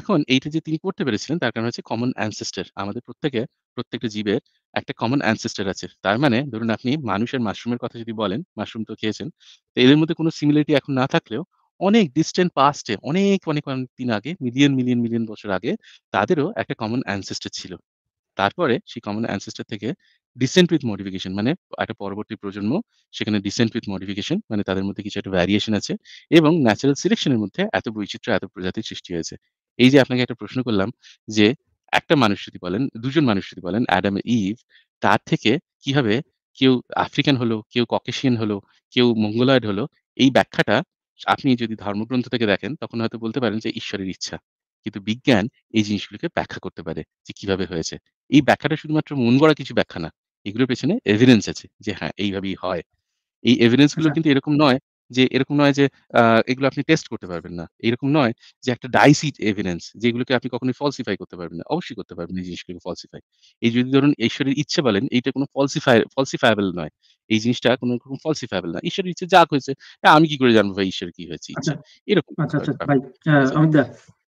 এখন এইটা যে তিনি করতে পেরেছিলেন তার কারণ হচ্ছে কমন অ্যানসেস্টার আমাদের প্রত্যেকে প্রত্যেকটা জীবের একটা কমন অ্যানসেস্টার আছে তার মানে ধরুন আপনি মানুষের মাশরুমের কথা যদি বলেন মাশরুম তো খেয়েছেন তো এদের মধ্যে কোনো সিমিলারিটি এখন না থাকলেও অনেক ডিস্টেন্ট পাস্টে অনেক অনেক অনেক দিন আগে মিলিয়ন মিলিয়ন মিলিয়ন বছর আগে তাদেরও একটা কমন অ্যানসেস্টার ছিল তারপরে সেই কমন অ্যানসেস্টার থেকে ডিসেন্ট উইথ মডিফিকেশন মানে একটা পরবর্তী প্রজন্ম সেখানে ডিসেন্ট উইথ মডিফিকেশন মানে তাদের মধ্যে কিছু একটা ভ্যারিয়েশন আছে এবং ন্যাচারাল সিলেকশনের মধ্যে এত বৈচিত্র্য এত প্রজাতির সৃষ্টি হয়েছে এই যে আপনাকে একটা প্রশ্ন করলাম যে একটা মানুষ যদি বলেন দুজন মানুষ যদি বলেন অ্যাডাম ইভ তার থেকে কি হবে কেউ আফ্রিকান হলো কেউ ককেশিয়ান হলো কেউ মঙ্গলয়েড হলো এই ব্যাখ্যাটা আপনি যদি ধর্মগ্রন্থ থেকে দেখেন তখন হয়তো বলতে পারেন যে ঈশ্বরের ইচ্ছা কিন্তু বিজ্ঞান এই জিনিসগুলোকে ব্যাখ্যা করতে পারে যে কিভাবে হয়েছে এই ব্যাখ্যাটা শুধুমাত্র মন গড়া কিছু ব্যাখ্যা না এগুলোর পেছনে এভিডেন্স আছে যে হ্যাঁ এইভাবেই হয় এই এভিডেন্স গুলো আচ্ছা। কিন্তু এরকম নয় যে এরকম নয় যে এগুলো আপনি টেস্ট করতে পারবেন না এরকম নয় যে একটা ডাইসিট এভিডেন্স যেগুলোকে আপনি কখনোই ফলসিফাই করতে পারবেন না অবশ্যই করতে পারবেন এই জিনিসগুলোকে ফলসিফাই এই যদি ধরুন ঈশ্বরের ইচ্ছে বলেন এইটা কোনো ফলসিফাই ফলসিফাইবল নয় এই জিনিসটা কোনো রকম ফলসিফাইবল না ঈশ্বরের ইচ্ছে যা হয়েছে হ্যাঁ, আমি কি করে জানবো ভাই ঈশ্বর কি হয়েছে ইচ্ছা আচ্ছা। এরকম আচ্ছা আচ্ছা
ভাই